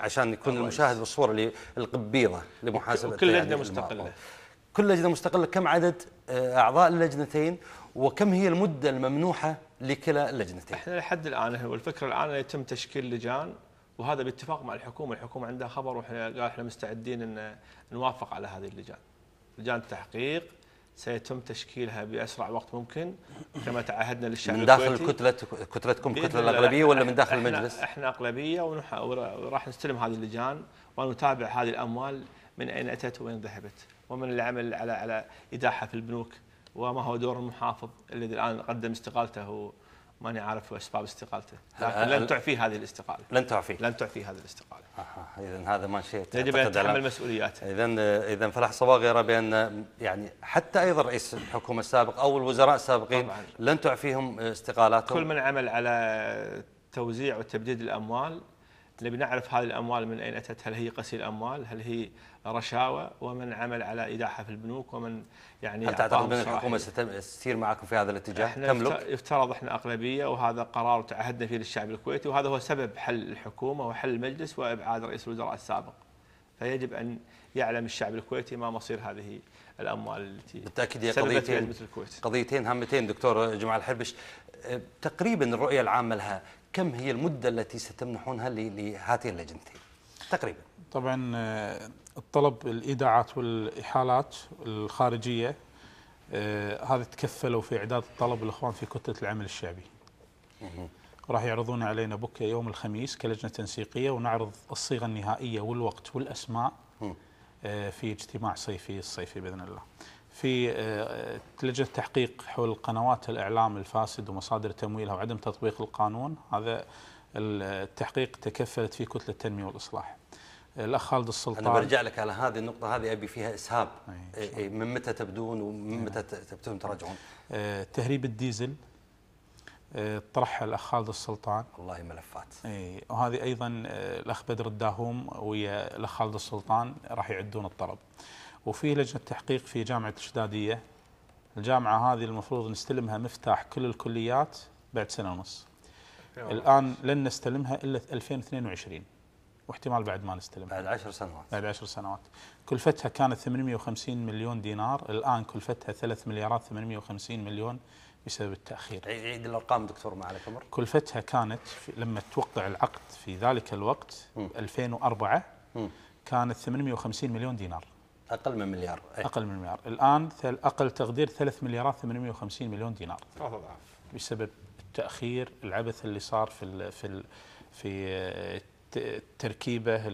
عشان يكون المشاهد بالصوره اللي القبيضه لمحاسبه كل يعني لجنه يعني مستقله كل لجنه مستقله كم عدد آه، اعضاء اللجنتين وكم هي المده الممنوحه لكلا اللجنتين؟ احنا لحد الان والفكره الان يتم تشكيل لجان وهذا باتفاق مع الحكومه، الحكومه عندها خبر واحنا قال احنا مستعدين ان نوافق على هذه اللجان. لجان التحقيق سيتم تشكيلها باسرع وقت ممكن كما تعهدنا للشعب من داخل الكتله كتلتكم كتله الاغلبيه ولا من داخل احنا المجلس؟ احنا اغلبيه وراح نستلم هذه اللجان ونتابع هذه الاموال من اين اتت وين ذهبت ومن العمل على على ايداعها في البنوك وما هو دور المحافظ الذي الان قدم استقالته ماني عارف اسباب استقالته لكن لن تعفيه هذه الاستقاله لن تعفيه لن تعفيه هذه الاستقاله آه، آه، آه، اذا هذا ما شيء يجب ان يتحمل مسؤولياته اذا اذا فلاح صباغ يرى بان يعني حتى ايضا رئيس الحكومه السابق او الوزراء السابقين طبعاً. لن تعفيهم استقالاتهم كل من عمل على توزيع وتبديد الاموال نبي نعرف هذه الأموال من أين أتت هل هي غسيل أموال هل هي رشاوى ومن عمل على ايداعها في البنوك ومن يعني هل تعتقد أن الحكومة ستسير معكم في هذا الاتجاه احنا تملك؟ يفترض احنا أغلبية وهذا قرار تعهدنا فيه للشعب الكويتي وهذا هو سبب حل الحكومة وحل المجلس وإبعاد رئيس الوزراء السابق فيجب أن يعلم الشعب الكويتي ما مصير هذه الاموال التي بالتاكيد هي قضيتين قضيتين هامتين دكتور جمال الحربش أه، تقريبا الرؤيه العامه لها كم هي المدة التي ستمنحونها لهاتين اللجنتين تقريبا طبعا آه، الطلب الإيداعات والإحالات الخارجية آه، هذا تكفلوا في إعداد الطلب الإخوان في كتلة العمل الشعبي راح يعرضون علينا بك يوم الخميس كلجنة تنسيقية ونعرض الصيغة النهائية والوقت والأسماء آه، في اجتماع صيفي الصيفي بإذن الله في آه، لجنه تحقيق حول قنوات الاعلام الفاسد ومصادر تمويلها وعدم تطبيق القانون هذا التحقيق تكفلت فيه كتله التنميه والاصلاح. الاخ خالد السلطان انا برجع لك على هذه النقطه هذه ابي فيها اسهاب إيه، إيه، من متى تبدون ومن متى تبدون تراجعون؟ آه، تهريب الديزل آه، طرحها الاخ خالد السلطان والله ملفات اي وهذه ايضا الاخ بدر الداهوم ويا الاخ خالد السلطان راح يعدون الطلب. وفي لجنه تحقيق في جامعه الشداديه الجامعه هذه المفروض نستلمها مفتاح كل الكليات بعد سنه ونص الان لن نستلمها الا 2022 واحتمال بعد ما نستلمها بعد 10 سنوات بعد 10 سنوات كلفتها كانت 850 مليون دينار الان كلفتها 3 مليارات 850 مليون بسبب التاخير عيد عيد الارقام دكتور ما عليك امر كلفتها كانت لما توقع العقد في ذلك الوقت م. 2004 م. كانت 850 مليون دينار اقل من مليار إيه. اقل من مليار الان اقل تقدير 3 مليارات 850 مليون دينار ثلاث اضعاف بسبب التاخير العبث اللي صار في في في التركيبه آه،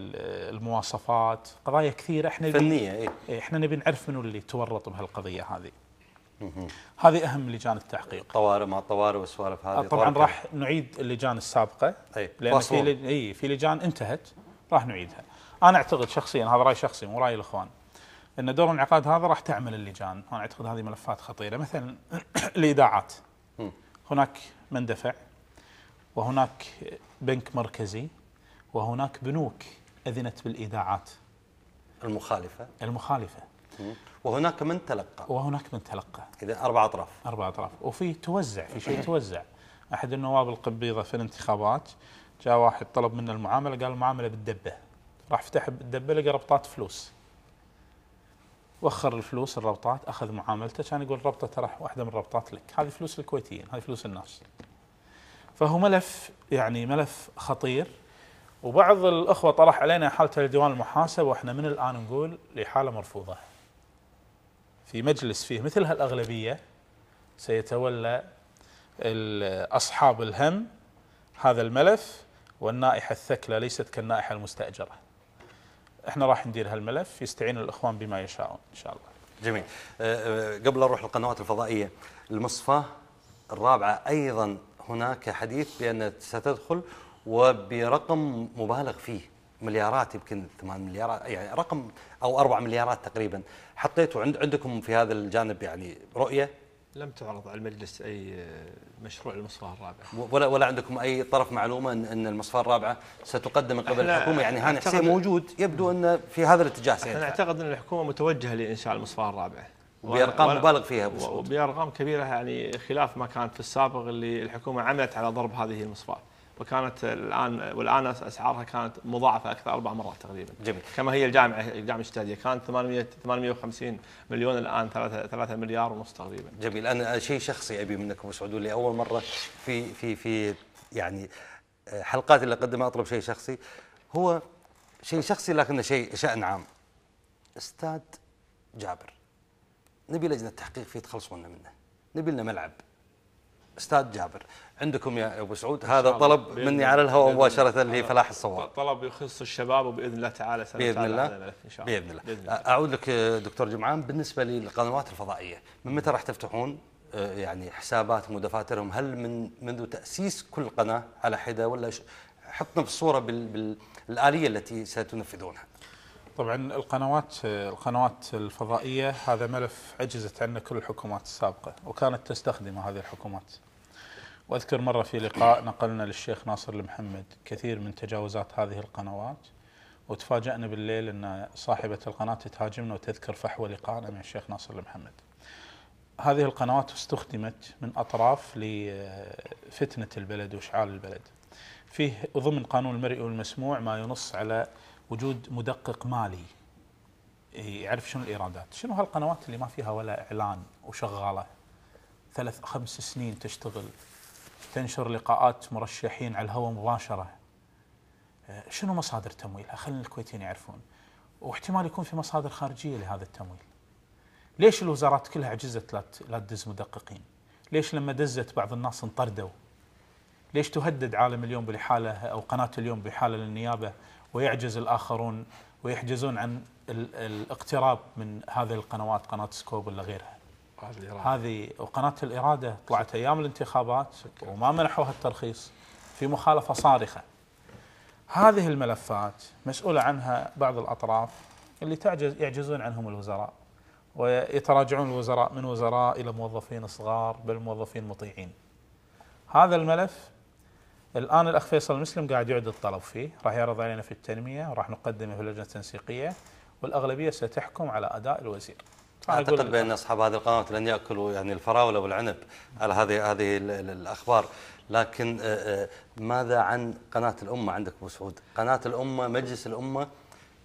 المواصفات قضايا كثيره احنا فنيه اي إيه، احنا نبي نعرف منو اللي تورط بهالقضيه هذه هذه اهم لجان التحقيق طوارئ ما طوارئ والسوالف هذه طبعا راح نعيد اللجان السابقه اي لان في إيه، في لجان انتهت راح نعيدها انا اعتقد شخصيا هذا راي شخصي مو راي الاخوان ان دور الانعقاد هذا راح تعمل اللجان، انا اعتقد هذه ملفات خطيره، مثلا الايداعات. هناك من دفع وهناك بنك مركزي وهناك بنوك اذنت بالايداعات. المخالفه المخالفه. وهناك من تلقى وهناك من تلقى اذا اربع اطراف اربع اطراف وفي توزع في شيء توزع احد النواب القبيضه في الانتخابات جاء واحد طلب منه المعامله قال المعامله بالدبه راح فتح بالدبه لقى ربطات فلوس وخر الفلوس الربطات اخذ معاملته كان يقول ربطه ترى واحده من الربطات لك هذه فلوس الكويتيين هذه فلوس الناس فهو ملف يعني ملف خطير وبعض الاخوه طرح علينا حاله الديوان المحاسب واحنا من الان نقول لحاله مرفوضه في مجلس فيه مثل هالاغلبيه سيتولى اصحاب الهم هذا الملف والنائحه الثكلى ليست كالنائحه المستاجره احنا راح ندير هالملف يستعين الاخوان بما يشاءون ان شاء الله جميل أه، أه، قبل اروح للقنوات الفضائيه المصفاه الرابعه ايضا هناك حديث بان ستدخل وبرقم مبالغ فيه مليارات يمكن 8 مليارات يعني رقم او 4 مليارات تقريبا حطيتوا عند عندكم في هذا الجانب يعني رؤيه لم تعرض على المجلس اي آه، مشروع المصفاه الرابعه ولا ولا عندكم اي طرف معلومه ان ان المصفاه الرابعه ستقدم من قبل الحكومه يعني هاني حسين موجود يبدو انه في هذا الاتجاه سيدفع. انا اعتقد ان الحكومه متوجهه لانشاء المصفاه الرابعه بارقام مبالغ فيها بسعود وبارقام كبيره يعني خلاف ما كانت في السابق اللي الحكومه عملت على ضرب هذه المصفاه وكانت الان والان اسعارها كانت مضاعفه اكثر اربع مرات تقريبا جميل كما هي الجامعه الجامعه الشتاتيه كانت 800 850 مليون الان 3 3 مليار ونص تقريبا جميل انا شيء شخصي ابي منك ابو سعود لاول مره في في في يعني آه، حلقات اللي اقدمها اطلب شيء شخصي هو شيء شخصي لكنه شيء شان عام استاذ جابر نبي لجنه تحقيق فيه تخلصونا منه نبي لنا ملعب استاذ جابر عندكم يا ابو سعود هذا طلب مني على الهواء مباشره لفلاح الصواب طلب يخص الشباب وباذن الله تعالى باذن الله ان شاء الله باذن الله اعود لك دكتور جمعان بالنسبه للقنوات الفضائيه من متى راح تفتحون يعني حساباتهم ودفاترهم هل من منذ تاسيس كل قناه على حده ولا حطنا بالصوره بالاليه التي ستنفذونها طبعا القنوات القنوات الفضائيه هذا ملف عجزت عنه كل الحكومات السابقه وكانت تستخدمه هذه الحكومات. واذكر مره في لقاء نقلنا للشيخ ناصر المحمد كثير من تجاوزات هذه القنوات وتفاجأنا بالليل ان صاحبه القناه تهاجمنا وتذكر فحوى لقاءنا مع الشيخ ناصر المحمد. هذه القنوات استخدمت من اطراف لفتنه البلد واشعال البلد. فيه ضمن قانون المرئي والمسموع ما ينص على وجود مدقق مالي إيه، يعرف شنو الايرادات، شنو هالقنوات اللي ما فيها ولا اعلان وشغاله ثلاث خمس سنين تشتغل تنشر لقاءات مرشحين على الهواء مباشره إيه، شنو مصادر تمويلها؟ خلينا الكويتيين يعرفون واحتمال يكون في مصادر خارجيه لهذا التمويل. ليش الوزارات كلها عجزت لا تدز مدققين؟ ليش لما دزت بعض الناس انطردوا؟ ليش تهدد عالم اليوم بالحاله أو قناة اليوم بحاله للنيابة ويعجز الآخرون ويحجزون عن الاقتراب من هذه القنوات قناة سكوب ولا غيرها هذه وقناة الإرادة طلعت أيام الانتخابات شكرا. وما منحوها الترخيص في مخالفة صارخة هذه الملفات مسؤولة عنها بعض الأطراف اللي تعجز يعجزون عنهم الوزراء ويتراجعون الوزراء من وزراء إلى موظفين صغار بل موظفين مطيعين هذا الملف الان الاخ فيصل المسلم قاعد يعد الطلب فيه راح يعرض علينا في التنميه وراح نقدمه في اللجنه التنسيقيه والاغلبيه ستحكم على اداء الوزير اعتقد بان اصحاب هذه القنوات لن ياكلوا يعني الفراوله والعنب على هذه هذه الاخبار لكن آه، آه، ماذا عن قناه الامه عندك ابو سعود؟ قناه الامه مجلس الامه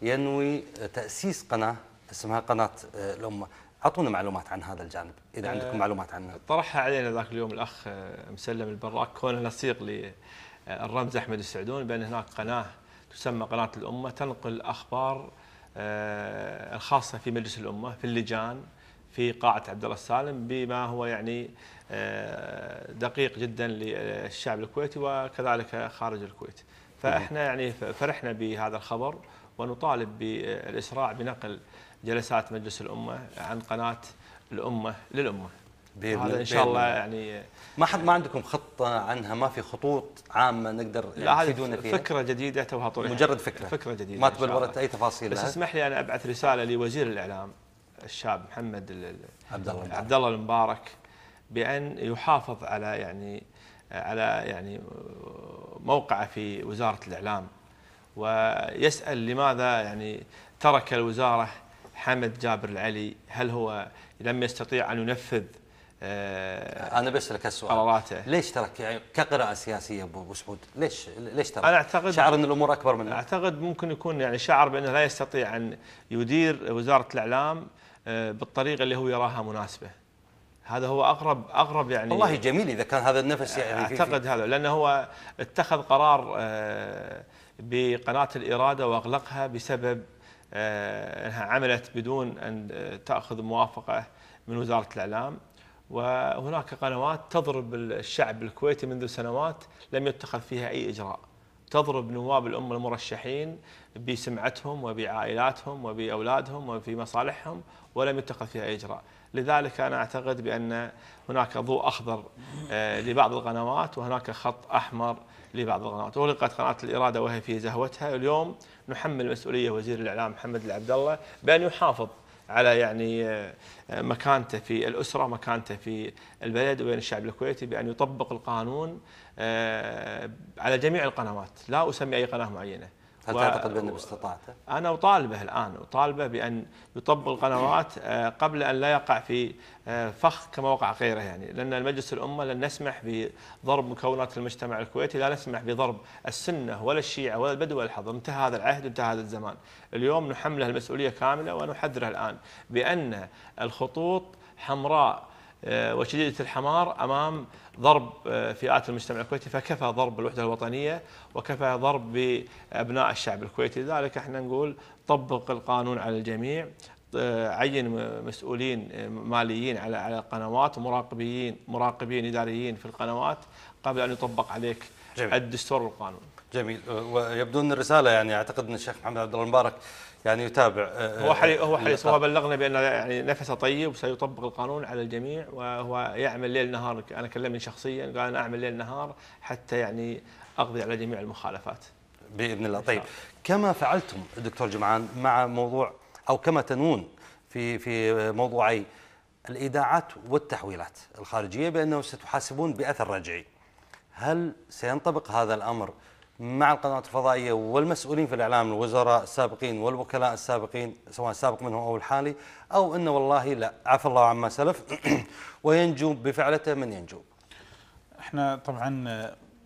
ينوي تاسيس قناه اسمها قناه آه، الامه، اعطونا معلومات عن هذا الجانب اذا آه، عندكم معلومات عنه طرحها علينا ذاك اليوم الاخ مسلم البراك كونه نسيق للرمز احمد السعدون بان هناك قناه تسمى قناه الامه تنقل الاخبار آه، الخاصه في مجلس الامه في اللجان في قاعه عبد الله السالم بما هو يعني آه، دقيق جدا للشعب الكويتي وكذلك خارج الكويت فاحنا يعني فرحنا بهذا الخبر ونطالب بالاسراع بنقل جلسات مجلس الامه عن قناه الامه للامه بإذن هذا ان شاء الله يعني ما حد ما عندكم خطه عنها ما في خطوط عامه نقدر يعني لا هذه فيها فكره جديده توها طريقة مجرد فكره فكره جديده ما تبلورت اي تفاصيل بس اسمح لي انا ابعث رساله لوزير الاعلام الشاب محمد عبد الله عبد الله المبارك بان يحافظ على يعني على يعني موقعه في وزاره الاعلام ويسال لماذا يعني ترك الوزاره حمد جابر العلي هل هو لم يستطيع أن ينفذ آه، انا بسالك السؤال قراراته ليش ترك يعني كقراءه سياسيه ابو سعود ليش ليش ترك؟ انا اعتقد شعر ان الامور اكبر من اعتقد ممكن يكون يعني شعر بانه لا يستطيع ان يدير وزاره الاعلام آه، بالطريقه اللي هو يراها مناسبه هذا هو اقرب اقرب يعني والله جميل اذا كان هذا النفس يعني اعتقد هذا لانه هو اتخذ قرار آه، بقناه الاراده واغلقها بسبب انها عملت بدون ان تاخذ موافقه من وزاره الاعلام وهناك قنوات تضرب الشعب الكويتي منذ سنوات لم يتخذ فيها اي اجراء تضرب نواب الأمة المرشحين بسمعتهم وبعائلاتهم وبأولادهم وفي مصالحهم ولم يتخذ فيها إجراء لذلك أنا أعتقد بأن هناك ضوء أخضر آه، لبعض القنوات وهناك خط أحمر لبعض القنوات أغلقت قناة الإرادة وهي في زهوتها اليوم نحمل مسؤولية وزير الإعلام محمد العبد الله بأن يحافظ على يعني آه، آه، مكانته في الأسرة مكانته في البلد وبين الشعب الكويتي بأن يطبق القانون على جميع القنوات لا أسمي أي قناة معينة هل و... تعتقد بأنه باستطاعته؟ أنا أطالبه الآن أطالبه بأن يطبق القنوات آه، قبل أن لا يقع في آه، فخ كما وقع غيره يعني لأن المجلس الأمة لن نسمح بضرب مكونات المجتمع الكويتي لا نسمح بضرب السنة ولا الشيعة ولا البدو ولا الحضر انتهى هذا العهد وانتهى هذا الزمان اليوم نحمله المسؤولية كاملة ونحذره الآن بأن الخطوط حمراء آه، وشديدة الحمار أمام ضرب آه، فئات المجتمع الكويتي فكفى ضرب الوحدة الوطنية وكفى ضرب بأبناء الشعب الكويتي لذلك احنا نقول طبق القانون على الجميع آه، عين مسؤولين ماليين على على القنوات ومراقبين مراقبين اداريين في القنوات قبل ان يطبق عليك جميل. الدستور والقانون. جميل ويبدو ان الرساله يعني اعتقد ان الشيخ محمد عبد الله المبارك يعني يتابع آه، آه، هو حلي آه، هو حريص هو بلغنا بان يعني نفسه طيب وسيطبق القانون على الجميع وهو يعمل ليل نهار انا كلمني شخصيا قال انا اعمل ليل نهار حتى يعني اقضي على جميع المخالفات باذن الله طيب كما فعلتم دكتور جمعان مع موضوع او كما تنوون في في موضوعي الايداعات والتحويلات الخارجيه بانه ستحاسبون باثر رجعي هل سينطبق هذا الامر مع القنوات الفضائية والمسؤولين في الإعلام الوزراء السابقين والوكلاء السابقين سواء السابق منهم أو الحالي أو أنه والله لا عفى الله عما سلف وينجو بفعلته من ينجو احنا طبعا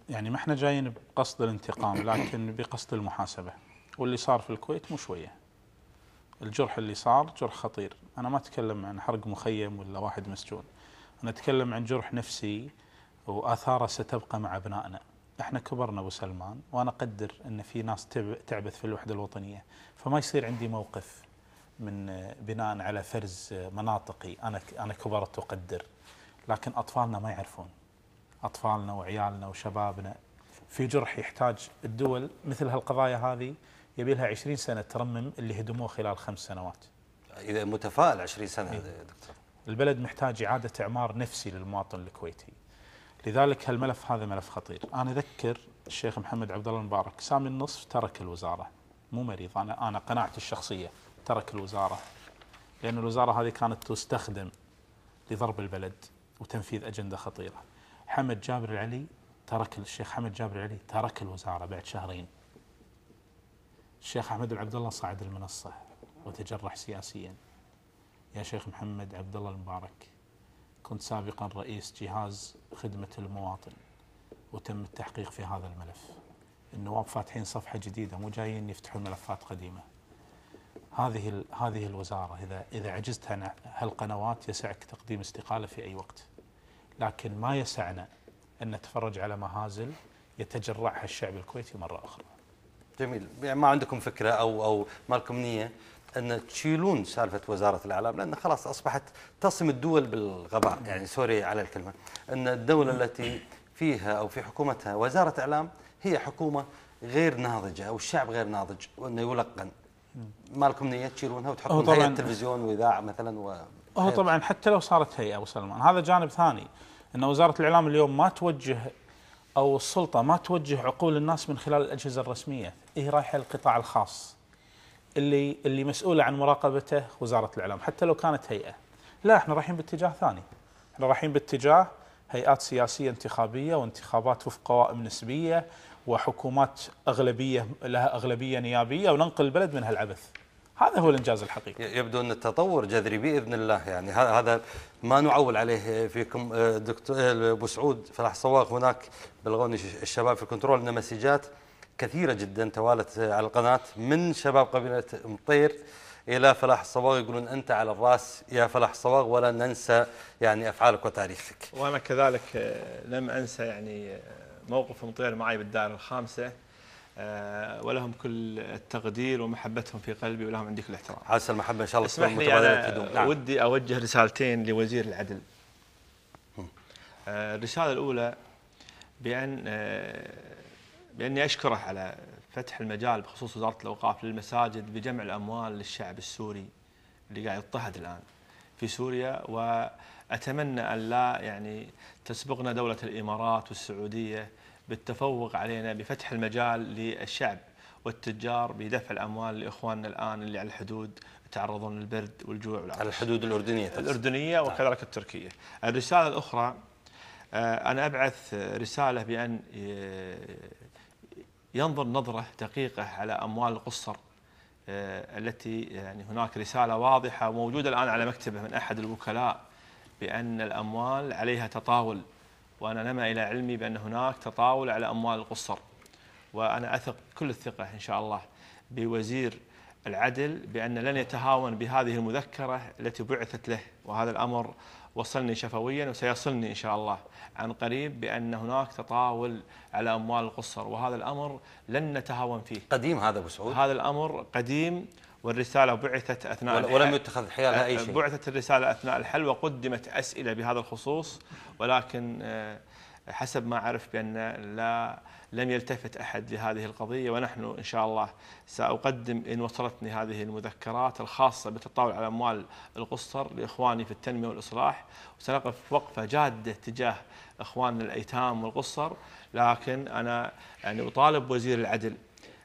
يعني ما احنا جايين بقصد الانتقام لكن بقصد المحاسبة واللي صار في الكويت مو شوية الجرح اللي صار جرح خطير أنا ما أتكلم عن حرق مخيم ولا واحد مسجون أنا أتكلم عن جرح نفسي وآثاره ستبقى مع أبنائنا احنا كبرنا ابو سلمان وانا اقدر ان في ناس تعبث في الوحده الوطنيه فما يصير عندي موقف من بناء على فرز مناطقي انا انا كبرت واقدر لكن اطفالنا ما يعرفون اطفالنا وعيالنا وشبابنا في جرح يحتاج الدول مثل هالقضايا هذه يبي لها 20 سنه ترمم اللي هدموه خلال خمس سنوات. اذا متفائل 20 سنه يا إيه. دكتور. البلد محتاج اعاده اعمار نفسي للمواطن الكويتي. لذلك هالملف هذا ملف خطير انا اذكر الشيخ محمد عبد الله المبارك سامي النصف ترك الوزاره مو مريض انا انا قناعتي الشخصيه ترك الوزاره لان الوزاره هذه كانت تستخدم لضرب البلد وتنفيذ اجنده خطيره حمد جابر العلي ترك الشيخ حمد جابر العلي ترك الوزاره بعد شهرين الشيخ احمد عبد الله صعد المنصه وتجرح سياسيا يا شيخ محمد عبد الله المبارك كنت سابقا رئيس جهاز خدمة المواطن وتم التحقيق في هذا الملف النواب فاتحين صفحة جديدة مو جايين يفتحون ملفات قديمة هذه هذه الوزارة إذا إذا عجزت عن هالقنوات يسعك تقديم استقالة في أي وقت لكن ما يسعنا أن نتفرج على مهازل يتجرعها الشعب الكويتي مرة أخرى جميل يعني ما عندكم فكرة أو أو ما لكم نية ان تشيلون سالفه وزاره الاعلام لان خلاص اصبحت تصم الدول بالغباء يعني سوري على الكلمه ان الدوله التي فيها او في حكومتها وزاره اعلام هي حكومه غير ناضجه او الشعب غير ناضج وانه يلقن ما لكم نيه تشيلونها وتحطون هيئه تلفزيون واذاعه مثلا و هو طبعا حتى لو صارت هيئه ابو سلمان هذا جانب ثاني ان وزاره الاعلام اليوم ما توجه او السلطه ما توجه عقول الناس من خلال الاجهزه الرسميه هي رايحه للقطاع الخاص اللي اللي مسؤوله عن مراقبته وزاره الاعلام حتى لو كانت هيئه لا احنا رايحين باتجاه ثاني احنا رايحين باتجاه هيئات سياسيه انتخابيه وانتخابات وفق قوائم نسبيه وحكومات اغلبيه لها اغلبيه نيابيه وننقل البلد من هالعبث هذا هو الانجاز الحقيقي يبدو ان التطور جذري باذن الله يعني هذا ما نعول عليه فيكم آه، دكتور آه، ابو سعود فلاح صواغ هناك بلغوني الشباب في الكنترول ان مسجات كثيرة جدا توالت على القناة من شباب قبيلة مطير إلى فلاح الصباغ يقولون أنت على الرأس يا فلاح الصباغ ولا ننسى يعني أفعالك وتاريخك وأنا كذلك آه، لم أنسى يعني آه، موقف مطير معي بالدائرة الخامسة آه، ولهم كل التقدير ومحبتهم في قلبي ولهم عندي كل الاحترام. عسى المحبه ان شاء الله اسمح لي أنا نعم. ودي اوجه رسالتين لوزير العدل. الرساله الاولى بان باني اشكره على فتح المجال بخصوص وزاره الاوقاف للمساجد بجمع الاموال للشعب السوري اللي قاعد يضطهد الان في سوريا واتمنى ان لا يعني تسبقنا دوله الامارات والسعوديه بالتفوق علينا بفتح المجال للشعب والتجار بدفع الاموال لاخواننا الان اللي على الحدود يتعرضون للبرد والجوع والعطش. على الحدود الاردنيه تقصد. الاردنيه نعم. وكذلك التركيه. الرساله الاخرى آه، انا ابعث رساله بان آه، ينظر نظرة دقيقة على أموال القصر آه، التي يعني هناك رسالة واضحة موجودة الآن على مكتبه من أحد الوكلاء بأن الأموال عليها تطاول وأنا نما إلى علمي بأن هناك تطاول على أموال القصر وأنا أثق كل الثقة إن شاء الله بوزير العدل بأن لن يتهاون بهذه المذكرة التي بعثت له وهذا الأمر وصلني شفويا وسيصلني إن شاء الله عن قريب بأن هناك تطاول على أموال القصر وهذا الأمر لن نتهاون فيه قديم هذا أبو سعود هذا الأمر قديم والرسالة بعثت أثناء ولم الحل يتخذ حيالها أي شيء بعثت الرسالة أثناء الحل وقدمت أسئلة بهذا الخصوص ولكن آه، حسب ما أعرف بأن لا لم يلتفت أحد لهذه القضية ونحن إن شاء الله سأقدم إن وصلتني هذه المذكرات الخاصة بالتطاول على أموال القصر لإخواني في التنمية والإصلاح وسنقف وقفة جادة تجاه إخواننا الأيتام والقصر لكن أنا يعني أطالب وزير العدل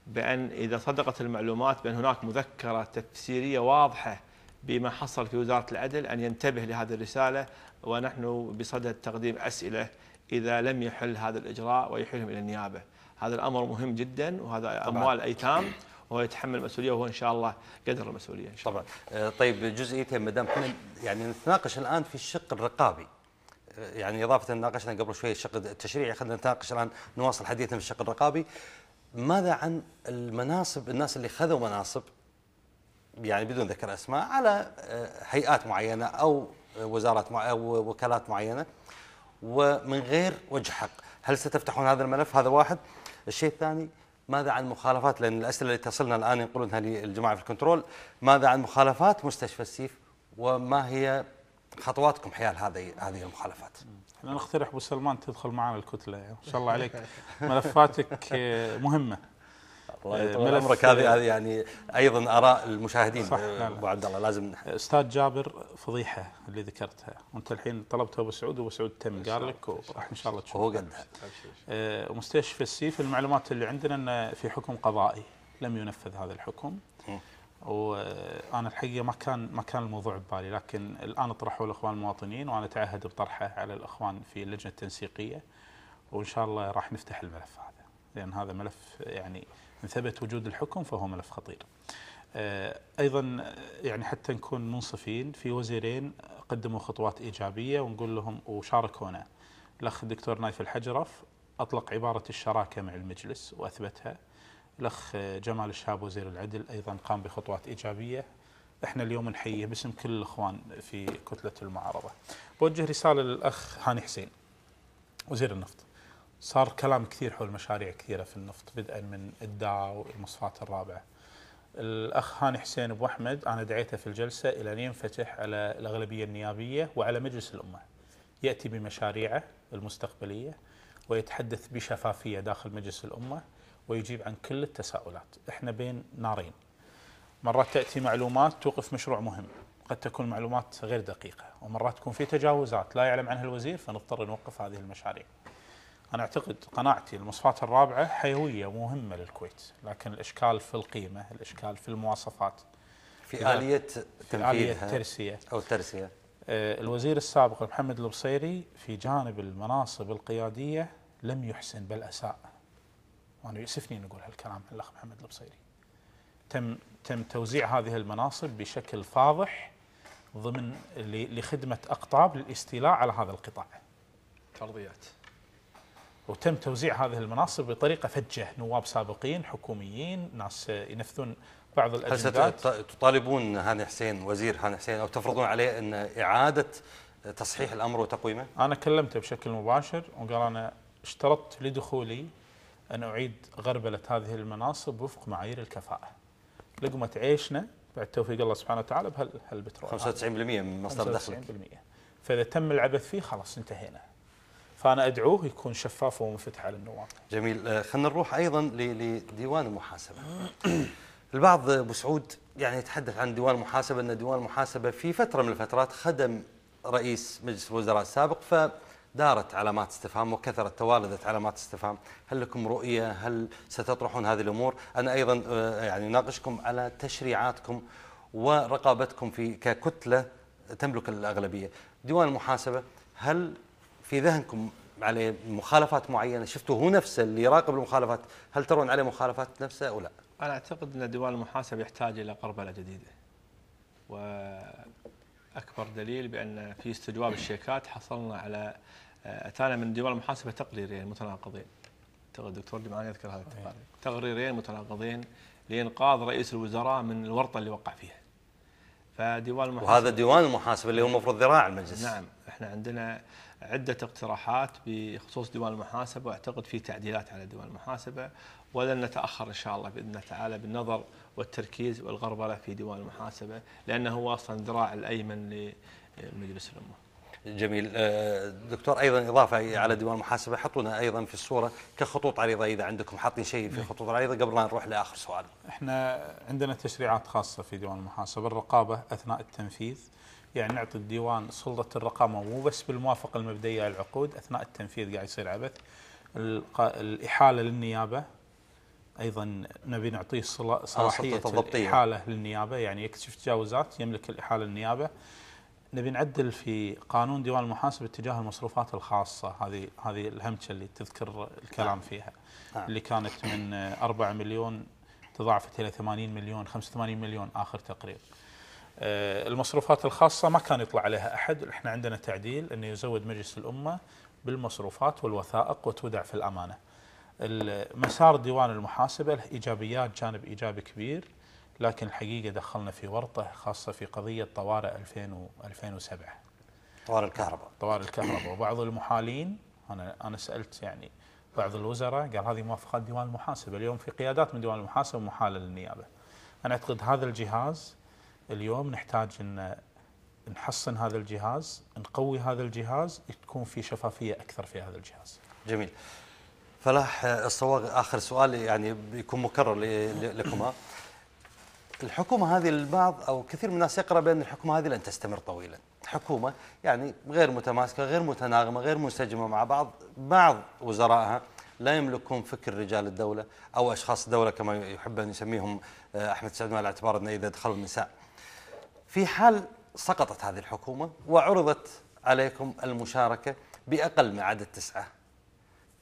بأن إذا صدقت المعلومات بأن هناك مذكرة تفسيرية واضحة بما حصل في وزارة العدل أن ينتبه لهذه الرسالة ونحن بصدد تقديم أسئلة إذا لم يحل هذا الإجراء ويحيلهم إلى النيابة هذا الأمر مهم جدا وهذا طبعا. أموال الأيتام وهو يتحمل المسؤوليه وهو ان شاء الله قدر المسؤوليه ان شاء الله. طبعا آه، طيب جزئيتين ما دام احنا يعني نتناقش الان في الشق الرقابي آه، يعني اضافه ناقشنا قبل شوي الشق التشريعي خلينا نتناقش الان نواصل حديثنا في الشق الرقابي ماذا عن المناصب الناس اللي خذوا مناصب يعني بدون ذكر اسماء على آه، هيئات معينه او وزارات او وكالات معينه ومن غير وجه حق هل ستفتحون هذا الملف هذا واحد الشيء الثاني ماذا عن مخالفات لأن الأسئلة اللي تصلنا الآن ينقلونها للجماعة في الكنترول ماذا عن مخالفات مستشفى السيف وما هي خطواتكم حيال هذه هذه المخالفات؟ انا اقترح ابو سلمان تدخل معنا الكتله ان شاء الله عليك ملفاتك آه، مهمه الله إيه، يطول عمرك هذه هذه يعني ايضا اراء المشاهدين صح ابو عبد الله لازم استاذ جابر فضيحه اللي ذكرتها وانت الحين طلبتها ابو سعود وابو سعود تم قال لك وراح ان شاء الله تشوف هو قدها إيه، مستشفى السيف المعلومات اللي عندنا انه في حكم قضائي لم ينفذ هذا الحكم وانا الحقيقه ما كان ما كان الموضوع ببالي لكن الان طرحوا الاخوان المواطنين وانا اتعهد بطرحه على الاخوان في اللجنه التنسيقيه وان شاء الله راح نفتح الملف هذا لان هذا ملف يعني إن ثبت وجود الحكم فهو ملف خطير آه، أيضا يعني حتى نكون منصفين في وزيرين قدموا خطوات إيجابية ونقول لهم وشاركونا الأخ الدكتور نايف الحجرف أطلق عبارة الشراكة مع المجلس وأثبتها الأخ جمال الشهاب وزير العدل أيضا قام بخطوات إيجابية احنا اليوم نحييه باسم كل الاخوان في كتله المعارضه. بوجه رساله للاخ هاني حسين وزير النفط. صار كلام كثير حول مشاريع كثيره في النفط بدءا من الدعاء والمصفاة الرابعه. الاخ هاني حسين ابو احمد انا دعيته في الجلسه الى ان ينفتح على الاغلبيه النيابيه وعلى مجلس الامه. ياتي بمشاريعه المستقبليه ويتحدث بشفافيه داخل مجلس الامه ويجيب عن كل التساؤلات، احنا بين نارين. مرات تاتي معلومات توقف مشروع مهم، قد تكون معلومات غير دقيقه، ومرات تكون في تجاوزات لا يعلم عنها الوزير فنضطر نوقف هذه المشاريع. أنا أعتقد قناعتي المصفاة الرابعة حيوية مهمة للكويت لكن الإشكال في القيمة الإشكال في المواصفات في آلية تنفيذها آلية الترسية أو الترسية آه، الوزير السابق محمد البصيري في جانب المناصب القيادية لم يحسن بل أساء وأنا يؤسفني أن أقول هالكلام الأخ محمد البصيري تم تم توزيع هذه المناصب بشكل فاضح ضمن لخدمة أقطاب للاستيلاء على هذا القطاع فرضيات وتم توزيع هذه المناصب بطريقه فجه نواب سابقين حكوميين ناس ينفذون بعض الاجندات هل ستطالبون هاني حسين وزير هاني حسين او تفرضون عليه ان اعاده تصحيح الامر وتقويمه؟ انا كلمته بشكل مباشر وقال انا اشترطت لدخولي ان اعيد غربله هذه المناصب وفق معايير الكفاءه. لقمه عيشنا بعد توفيق الله سبحانه وتعالى بهالبترول 95% من مصدر دخلك 95% فاذا تم العبث فيه خلاص انتهينا. فأنا أدعوه يكون شفاف ومنفتح على النواب جميل آه، خلينا نروح أيضا لديوان المحاسبة البعض آه، أبو سعود يعني يتحدث عن ديوان المحاسبة أن ديوان المحاسبة في فترة من الفترات خدم رئيس مجلس الوزراء السابق ف دارت علامات استفهام وكثرت توالدت علامات استفهام هل لكم رؤية هل ستطرحون هذه الأمور أنا أيضا آه، يعني ناقشكم على تشريعاتكم ورقابتكم في ككتلة تملك الأغلبية ديوان المحاسبة هل في ذهنكم عليه مخالفات معينه شفتوا هو نفسه اللي يراقب المخالفات هل ترون عليه مخالفات نفسه او لا؟ انا اعتقد ان ديوان المحاسبه يحتاج الى قربله جديده. واكبر دليل بان في استجواب الشيكات حصلنا على آه، اتانا من ديوان المحاسبه تقريرين متناقضين. اعتقد الدكتور جمعان يذكر هذا إيه. التقرير. تقريرين متناقضين لانقاذ رئيس الوزراء من الورطه اللي وقع فيها. فديوان المحاسبه وهذا ديوان المحاسبه اللي هو المفروض ذراع المجلس. نعم احنا عندنا عدة اقتراحات بخصوص ديوان المحاسبة وأعتقد في تعديلات على ديوان المحاسبة ولن نتأخر إن شاء الله بإذن الله تعالى بالنظر والتركيز والغربلة في ديوان المحاسبة لأنه هو أصلا ذراع الأيمن لمجلس الأمة جميل آه، دكتور أيضا إضافة على ديوان المحاسبة حطونا أيضا في الصورة كخطوط عريضة إذا عندكم حاطين شيء في نعم. خطوط عريضة قبل لا نروح لآخر سؤال احنا عندنا تشريعات خاصة في ديوان المحاسبة الرقابة أثناء التنفيذ يعني نعطي الديوان سلطه الرقابه مو بس بالموافقه المبدئيه على العقود اثناء التنفيذ قاعد يصير عبث الاحاله للنيابه ايضا نبي نعطيه آه، صلاحيه الاحاله للنيابه يعني يكتشف تجاوزات يملك الاحاله للنيابه نبي نعدل في قانون ديوان المحاسب اتجاه المصروفات الخاصه هذه هذه الهمشه اللي تذكر الكلام نعم. فيها نعم. اللي كانت من 4 مليون تضاعفت الى 80 مليون 85 مليون اخر تقرير آه، المصروفات الخاصة ما كان يطلع عليها أحد إحنا عندنا تعديل أنه يزود مجلس الأمة بالمصروفات والوثائق وتودع في الأمانة مسار ديوان المحاسبة له إيجابيات جانب إيجابي كبير لكن الحقيقة دخلنا في ورطة خاصة في قضية طوارئ 2007 طوارئ الكهرباء طوارئ الكهرباء وبعض المحالين أنا أنا سألت يعني بعض الوزراء قال هذه موافقات ديوان المحاسبة اليوم في قيادات من ديوان المحاسبة محالة للنيابة أنا أعتقد هذا الجهاز اليوم نحتاج ان نحصن هذا الجهاز نقوي هذا الجهاز تكون في شفافيه اكثر في هذا الجهاز جميل فلاح الصواغ اخر سؤال يعني بيكون مكرر لكما الحكومه هذه البعض او كثير من الناس يقرا بان الحكومه هذه لن تستمر طويلا حكومه يعني غير متماسكه غير متناغمه غير منسجمه مع بعض بعض وزرائها لا يملكون فكر رجال الدوله او اشخاص الدوله كما يحب ان يسميهم آه، احمد سعد على اعتبار انه اذا دخلوا النساء في حال سقطت هذه الحكومة وعرضت عليكم المشاركة بأقل من عدد تسعة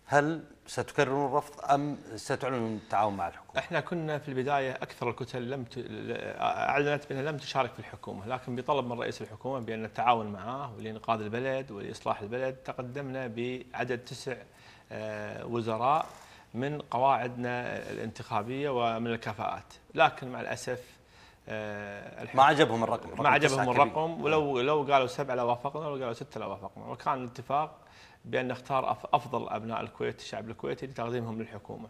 هل ستكررون الرفض ام ستعلنون التعاون مع الحكومه؟ احنا كنا في البدايه اكثر الكتل لم ت... اعلنت بانها لم تشارك في الحكومه، لكن بطلب من رئيس الحكومه بان التعاون معه ولانقاذ البلد ولاصلاح البلد تقدمنا بعدد تسع آه، وزراء من قواعدنا الانتخابيه ومن الكفاءات، لكن مع الاسف آه، ما عجبهم الرقم, الرقم ما عجبهم الرقم ولو آه. لو قالوا سبعه لوافقنا ولو قالوا سته لوافقنا وكان الاتفاق بان نختار افضل ابناء الكويت الشعب الكويتي لتقديمهم للحكومه.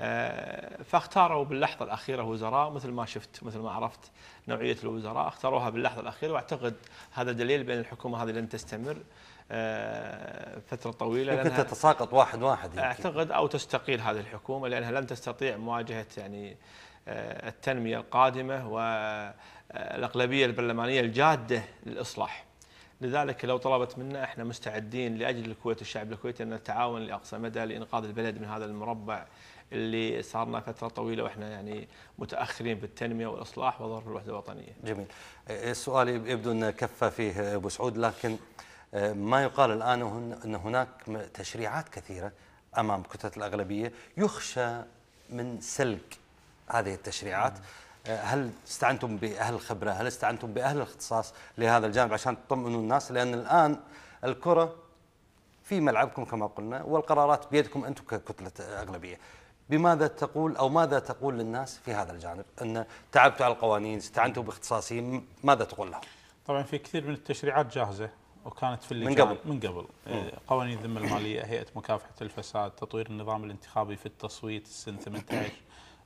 آه، فاختاروا باللحظه الاخيره وزراء مثل ما شفت مثل ما عرفت نوعيه الوزراء اختاروها باللحظه الاخيره واعتقد هذا دليل بان الحكومه هذه لن تستمر فترة طويلة يمكن تتساقط واحد واحد يمكن. أعتقد أو تستقيل هذه الحكومة لأنها لن تستطيع مواجهة يعني التنمية القادمة والأغلبية البرلمانية الجادة للإصلاح لذلك لو طلبت منا احنا مستعدين لاجل الكويت والشعب الكويتي ان نتعاون لاقصى مدى لانقاذ البلد من هذا المربع اللي صارنا فتره طويله واحنا يعني متاخرين بالتنميه والاصلاح وظهر الوحده الوطنيه. جميل. السؤال يبدو ان كفى فيه ابو سعود لكن ما يقال الان ان هناك تشريعات كثيره امام كتله الاغلبيه يخشى من سلك هذه التشريعات آه، هل استعنتم باهل الخبره؟ هل استعنتم باهل الاختصاص لهذا الجانب عشان تطمئنوا الناس؟ لان الان الكره في ملعبكم كما قلنا والقرارات بيدكم انتم ككتله اغلبيه. بماذا تقول او ماذا تقول للناس في هذا الجانب؟ ان تعبتوا على القوانين، استعنتوا باختصاصيين، ماذا تقول لهم؟ طبعا في كثير من التشريعات جاهزه وكانت في اللجان من قبل من قبل إيه، قوانين الذمه الماليه، هيئه مكافحه الفساد، تطوير النظام الانتخابي في التصويت سنه 18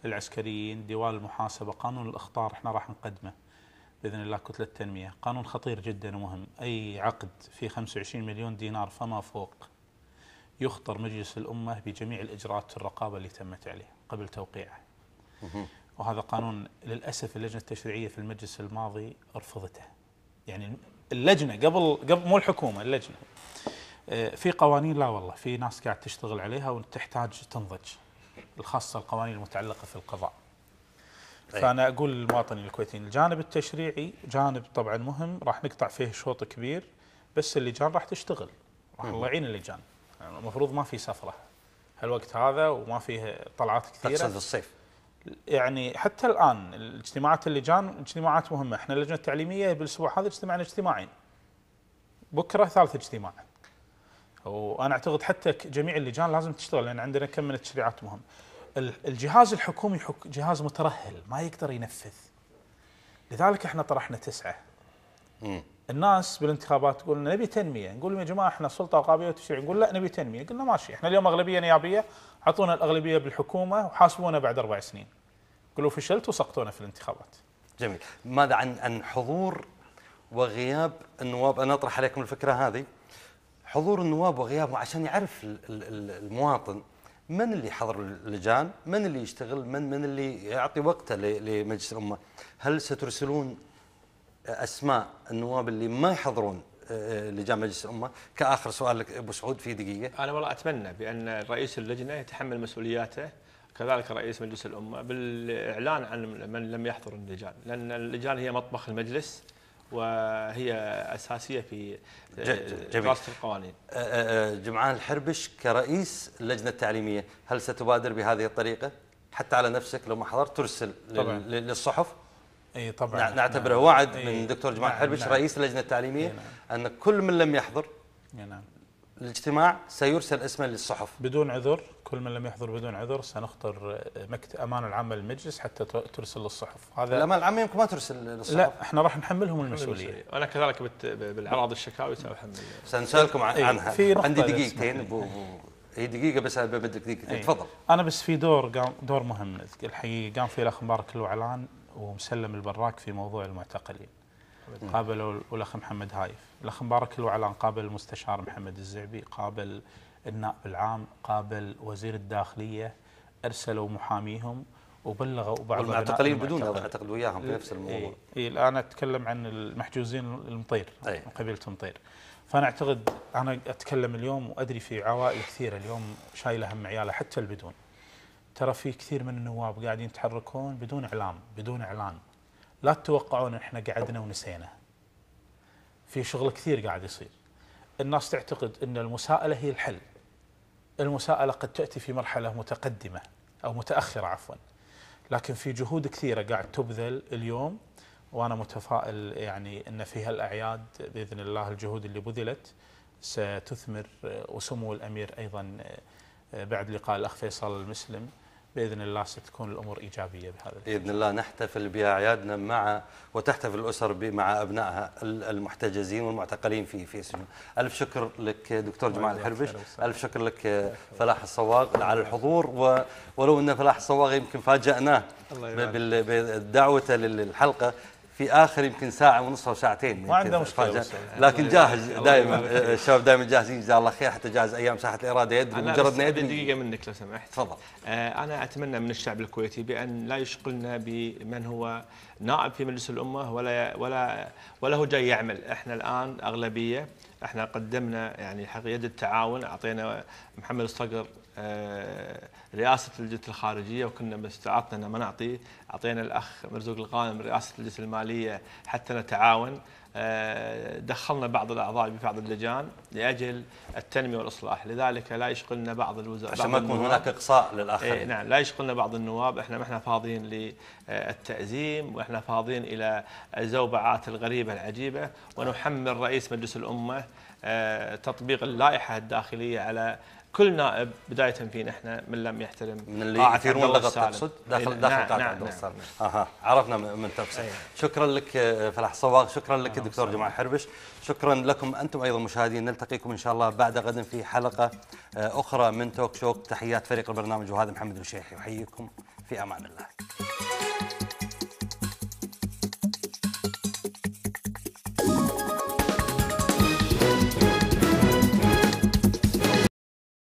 العسكريين ديوان المحاسبة قانون الإخطار احنا راح نقدمه بإذن الله كتلة التنمية قانون خطير جدا ومهم أي عقد فيه 25 مليون دينار فما فوق يخطر مجلس الأمة بجميع الإجراءات الرقابة اللي تمت عليه قبل توقيعه وهذا قانون للأسف اللجنة التشريعية في المجلس الماضي رفضته يعني اللجنة قبل قبل مو الحكومة اللجنة آه، في قوانين لا والله في ناس قاعد تشتغل عليها وتحتاج تنضج الخاصه القوانين المتعلقه في القضاء. أي. فانا اقول للمواطنين الكويتيين الجانب التشريعي جانب طبعا مهم راح نقطع فيه شوط كبير بس اللجان راح تشتغل راح الله يعين اللجان يعني المفروض ما في سفره هالوقت هذا وما فيه طلعات كثيره تقصد الصيف يعني حتى الان اجتماعات اللجان اجتماعات مهمه احنا اللجنه التعليميه بالاسبوع هذا اجتمعنا اجتماعين بكره ثالث اجتماع وانا اعتقد حتى جميع اللجان لازم تشتغل لان عندنا كم من التشريعات مهم. الجهاز الحكومي حك... جهاز مترهل ما يقدر ينفذ. لذلك احنا طرحنا تسعه. الناس بالانتخابات تقول نبي تنميه، نقول لهم يا جماعه احنا سلطه وقابليه وتشريع، نقول لا نبي تنميه، قلنا ماشي احنا اليوم اغلبيه نيابيه، اعطونا الاغلبيه بالحكومه وحاسبونا بعد اربع سنين. قلوا فشلت وسقطونا في الانتخابات. جميل، ماذا عن عن حضور وغياب النواب؟ انا اطرح عليكم الفكره هذه حضور النواب وغيابهم عشان يعرف المواطن من اللي حضر اللجان من اللي يشتغل من من اللي يعطي وقته لمجلس الامه هل سترسلون اسماء النواب اللي ما يحضرون آه، آه، لجان مجلس الامه كاخر سؤال لك ابو سعود في دقيقه انا والله اتمنى بان رئيس اللجنه يتحمل مسؤولياته كذلك رئيس مجلس الامه بالاعلان عن من لم يحضر اللجان لان اللجان هي مطبخ المجلس وهي اساسيه في آه، دراسه القوانين. آه، آه، جمعان الحربش كرئيس اللجنه التعليميه، هل ستبادر بهذه الطريقه؟ حتى على نفسك لو ما حضرت ترسل طبعًا. للصحف؟ اي طبعا نعتبره نعم. وعد من دكتور جمعان نعم، الحربش نعم. رئيس اللجنه التعليميه نعم. ان كل من لم يحضر نعم. الاجتماع سيرسل اسما للصحف بدون عذر كل من لم يحضر بدون عذر سنخطر آه، مكتب أمان العامة للمجلس حتى ترسل للصحف هذا الأمان العامة يمكن ما ترسل للصحف لا احنا راح نحملهم المسؤولية أنا كذلك بالاعراض بالعراض الشكاوي سأحمل سنسألكم عن... إيه، عنها عندي دقيقتين هي إيه، دقيقة بس بدك دقيقتين إيه. تفضل أنا بس في دور قام دور مهم الحقيقة قام فيه الأخ مبارك الوعلان ومسلم البراك في موضوع المعتقلين قابلوا الاخ محمد هايف، الاخ مبارك الوعلان قابل المستشار محمد الزعبي، قابل النائب العام، قابل وزير الداخليه، ارسلوا محاميهم وبلغوا بعض المعتقلين بدون هذا اعتقد وياهم بنفس الموضوع. اي الان اتكلم عن المحجوزين المطير أي. من قبيله المطير. فانا اعتقد انا اتكلم اليوم وادري في عوائل كثيره اليوم شايله هم عيالها حتى البدون. ترى في كثير من النواب قاعدين يتحركون بدون اعلام، بدون اعلان. لا تتوقعون احنا قعدنا ونسينا في شغل كثير قاعد يصير الناس تعتقد ان المساءله هي الحل المساءله قد تاتي في مرحله متقدمه او متاخره عفوا لكن في جهود كثيره قاعد تبذل اليوم وانا متفائل يعني ان في هالاعياد باذن الله الجهود اللي بذلت ستثمر وسمو الامير ايضا بعد لقاء الاخ فيصل المسلم باذن الله ستكون الامور ايجابيه بهذا باذن الله نحتفل باعيادنا مع وتحتفل الاسر مع ابنائها المحتجزين والمعتقلين في في سجن. الف شكر لك دكتور جمال الحربش، الف شكر لك فلاح الصواغ على الحضور ولو ان فلاح الصواغ يمكن فاجاناه بدعوته للحلقه في اخر يمكن ساعه ونص او ساعتين ما عنده مشكله لكن جاهز دائما الشباب دائما جاهزين جزاه الله خير حتى جاهز ايام ساحه الاراده يدري مجرد ما يدري دقيقه منك لو سمحت تفضل آه انا اتمنى من الشعب الكويتي بان لا يشغلنا بمن هو نائب في مجلس الامه ولا ولا ولا هو جاي يعمل احنا الان اغلبيه احنا قدمنا يعني حق يد التعاون اعطينا محمد الصقر آه رئاسه لجنه الخارجيه وكنا استعطنا ان ما نعطي اعطينا الاخ مرزوق القائم رئاسه لجنه الماليه حتى نتعاون آه، دخلنا بعض الاعضاء ببعض اللجان لاجل التنميه والاصلاح، لذلك لا يشغلنا بعض الوزراء عشان ما يكون هناك اقصاء للاخرين. إيه نعم لا يشغلنا بعض النواب، احنا ما احنا فاضيين للتازيم واحنا فاضيين الى الزوبعات الغريبه العجيبه ونحمل رئيس مجلس الامه آه، تطبيق اللائحه الداخليه على كل نائب بدايه فينا احنا من لم يحترم من اللي يثيرون لغط تقصد داخل إيه، داخل نعم، قاعه نعم عبد نعم اها عرفنا من تفسير أيه. شكرا لك آه، فلاح صواغ شكرا لك دكتور جمال حربش شكرا لكم انتم ايضا مشاهدين نلتقيكم ان شاء الله بعد غد في حلقه آه، اخرى من توك شوك تحيات فريق البرنامج وهذا محمد الشيحي يحييكم في امان الله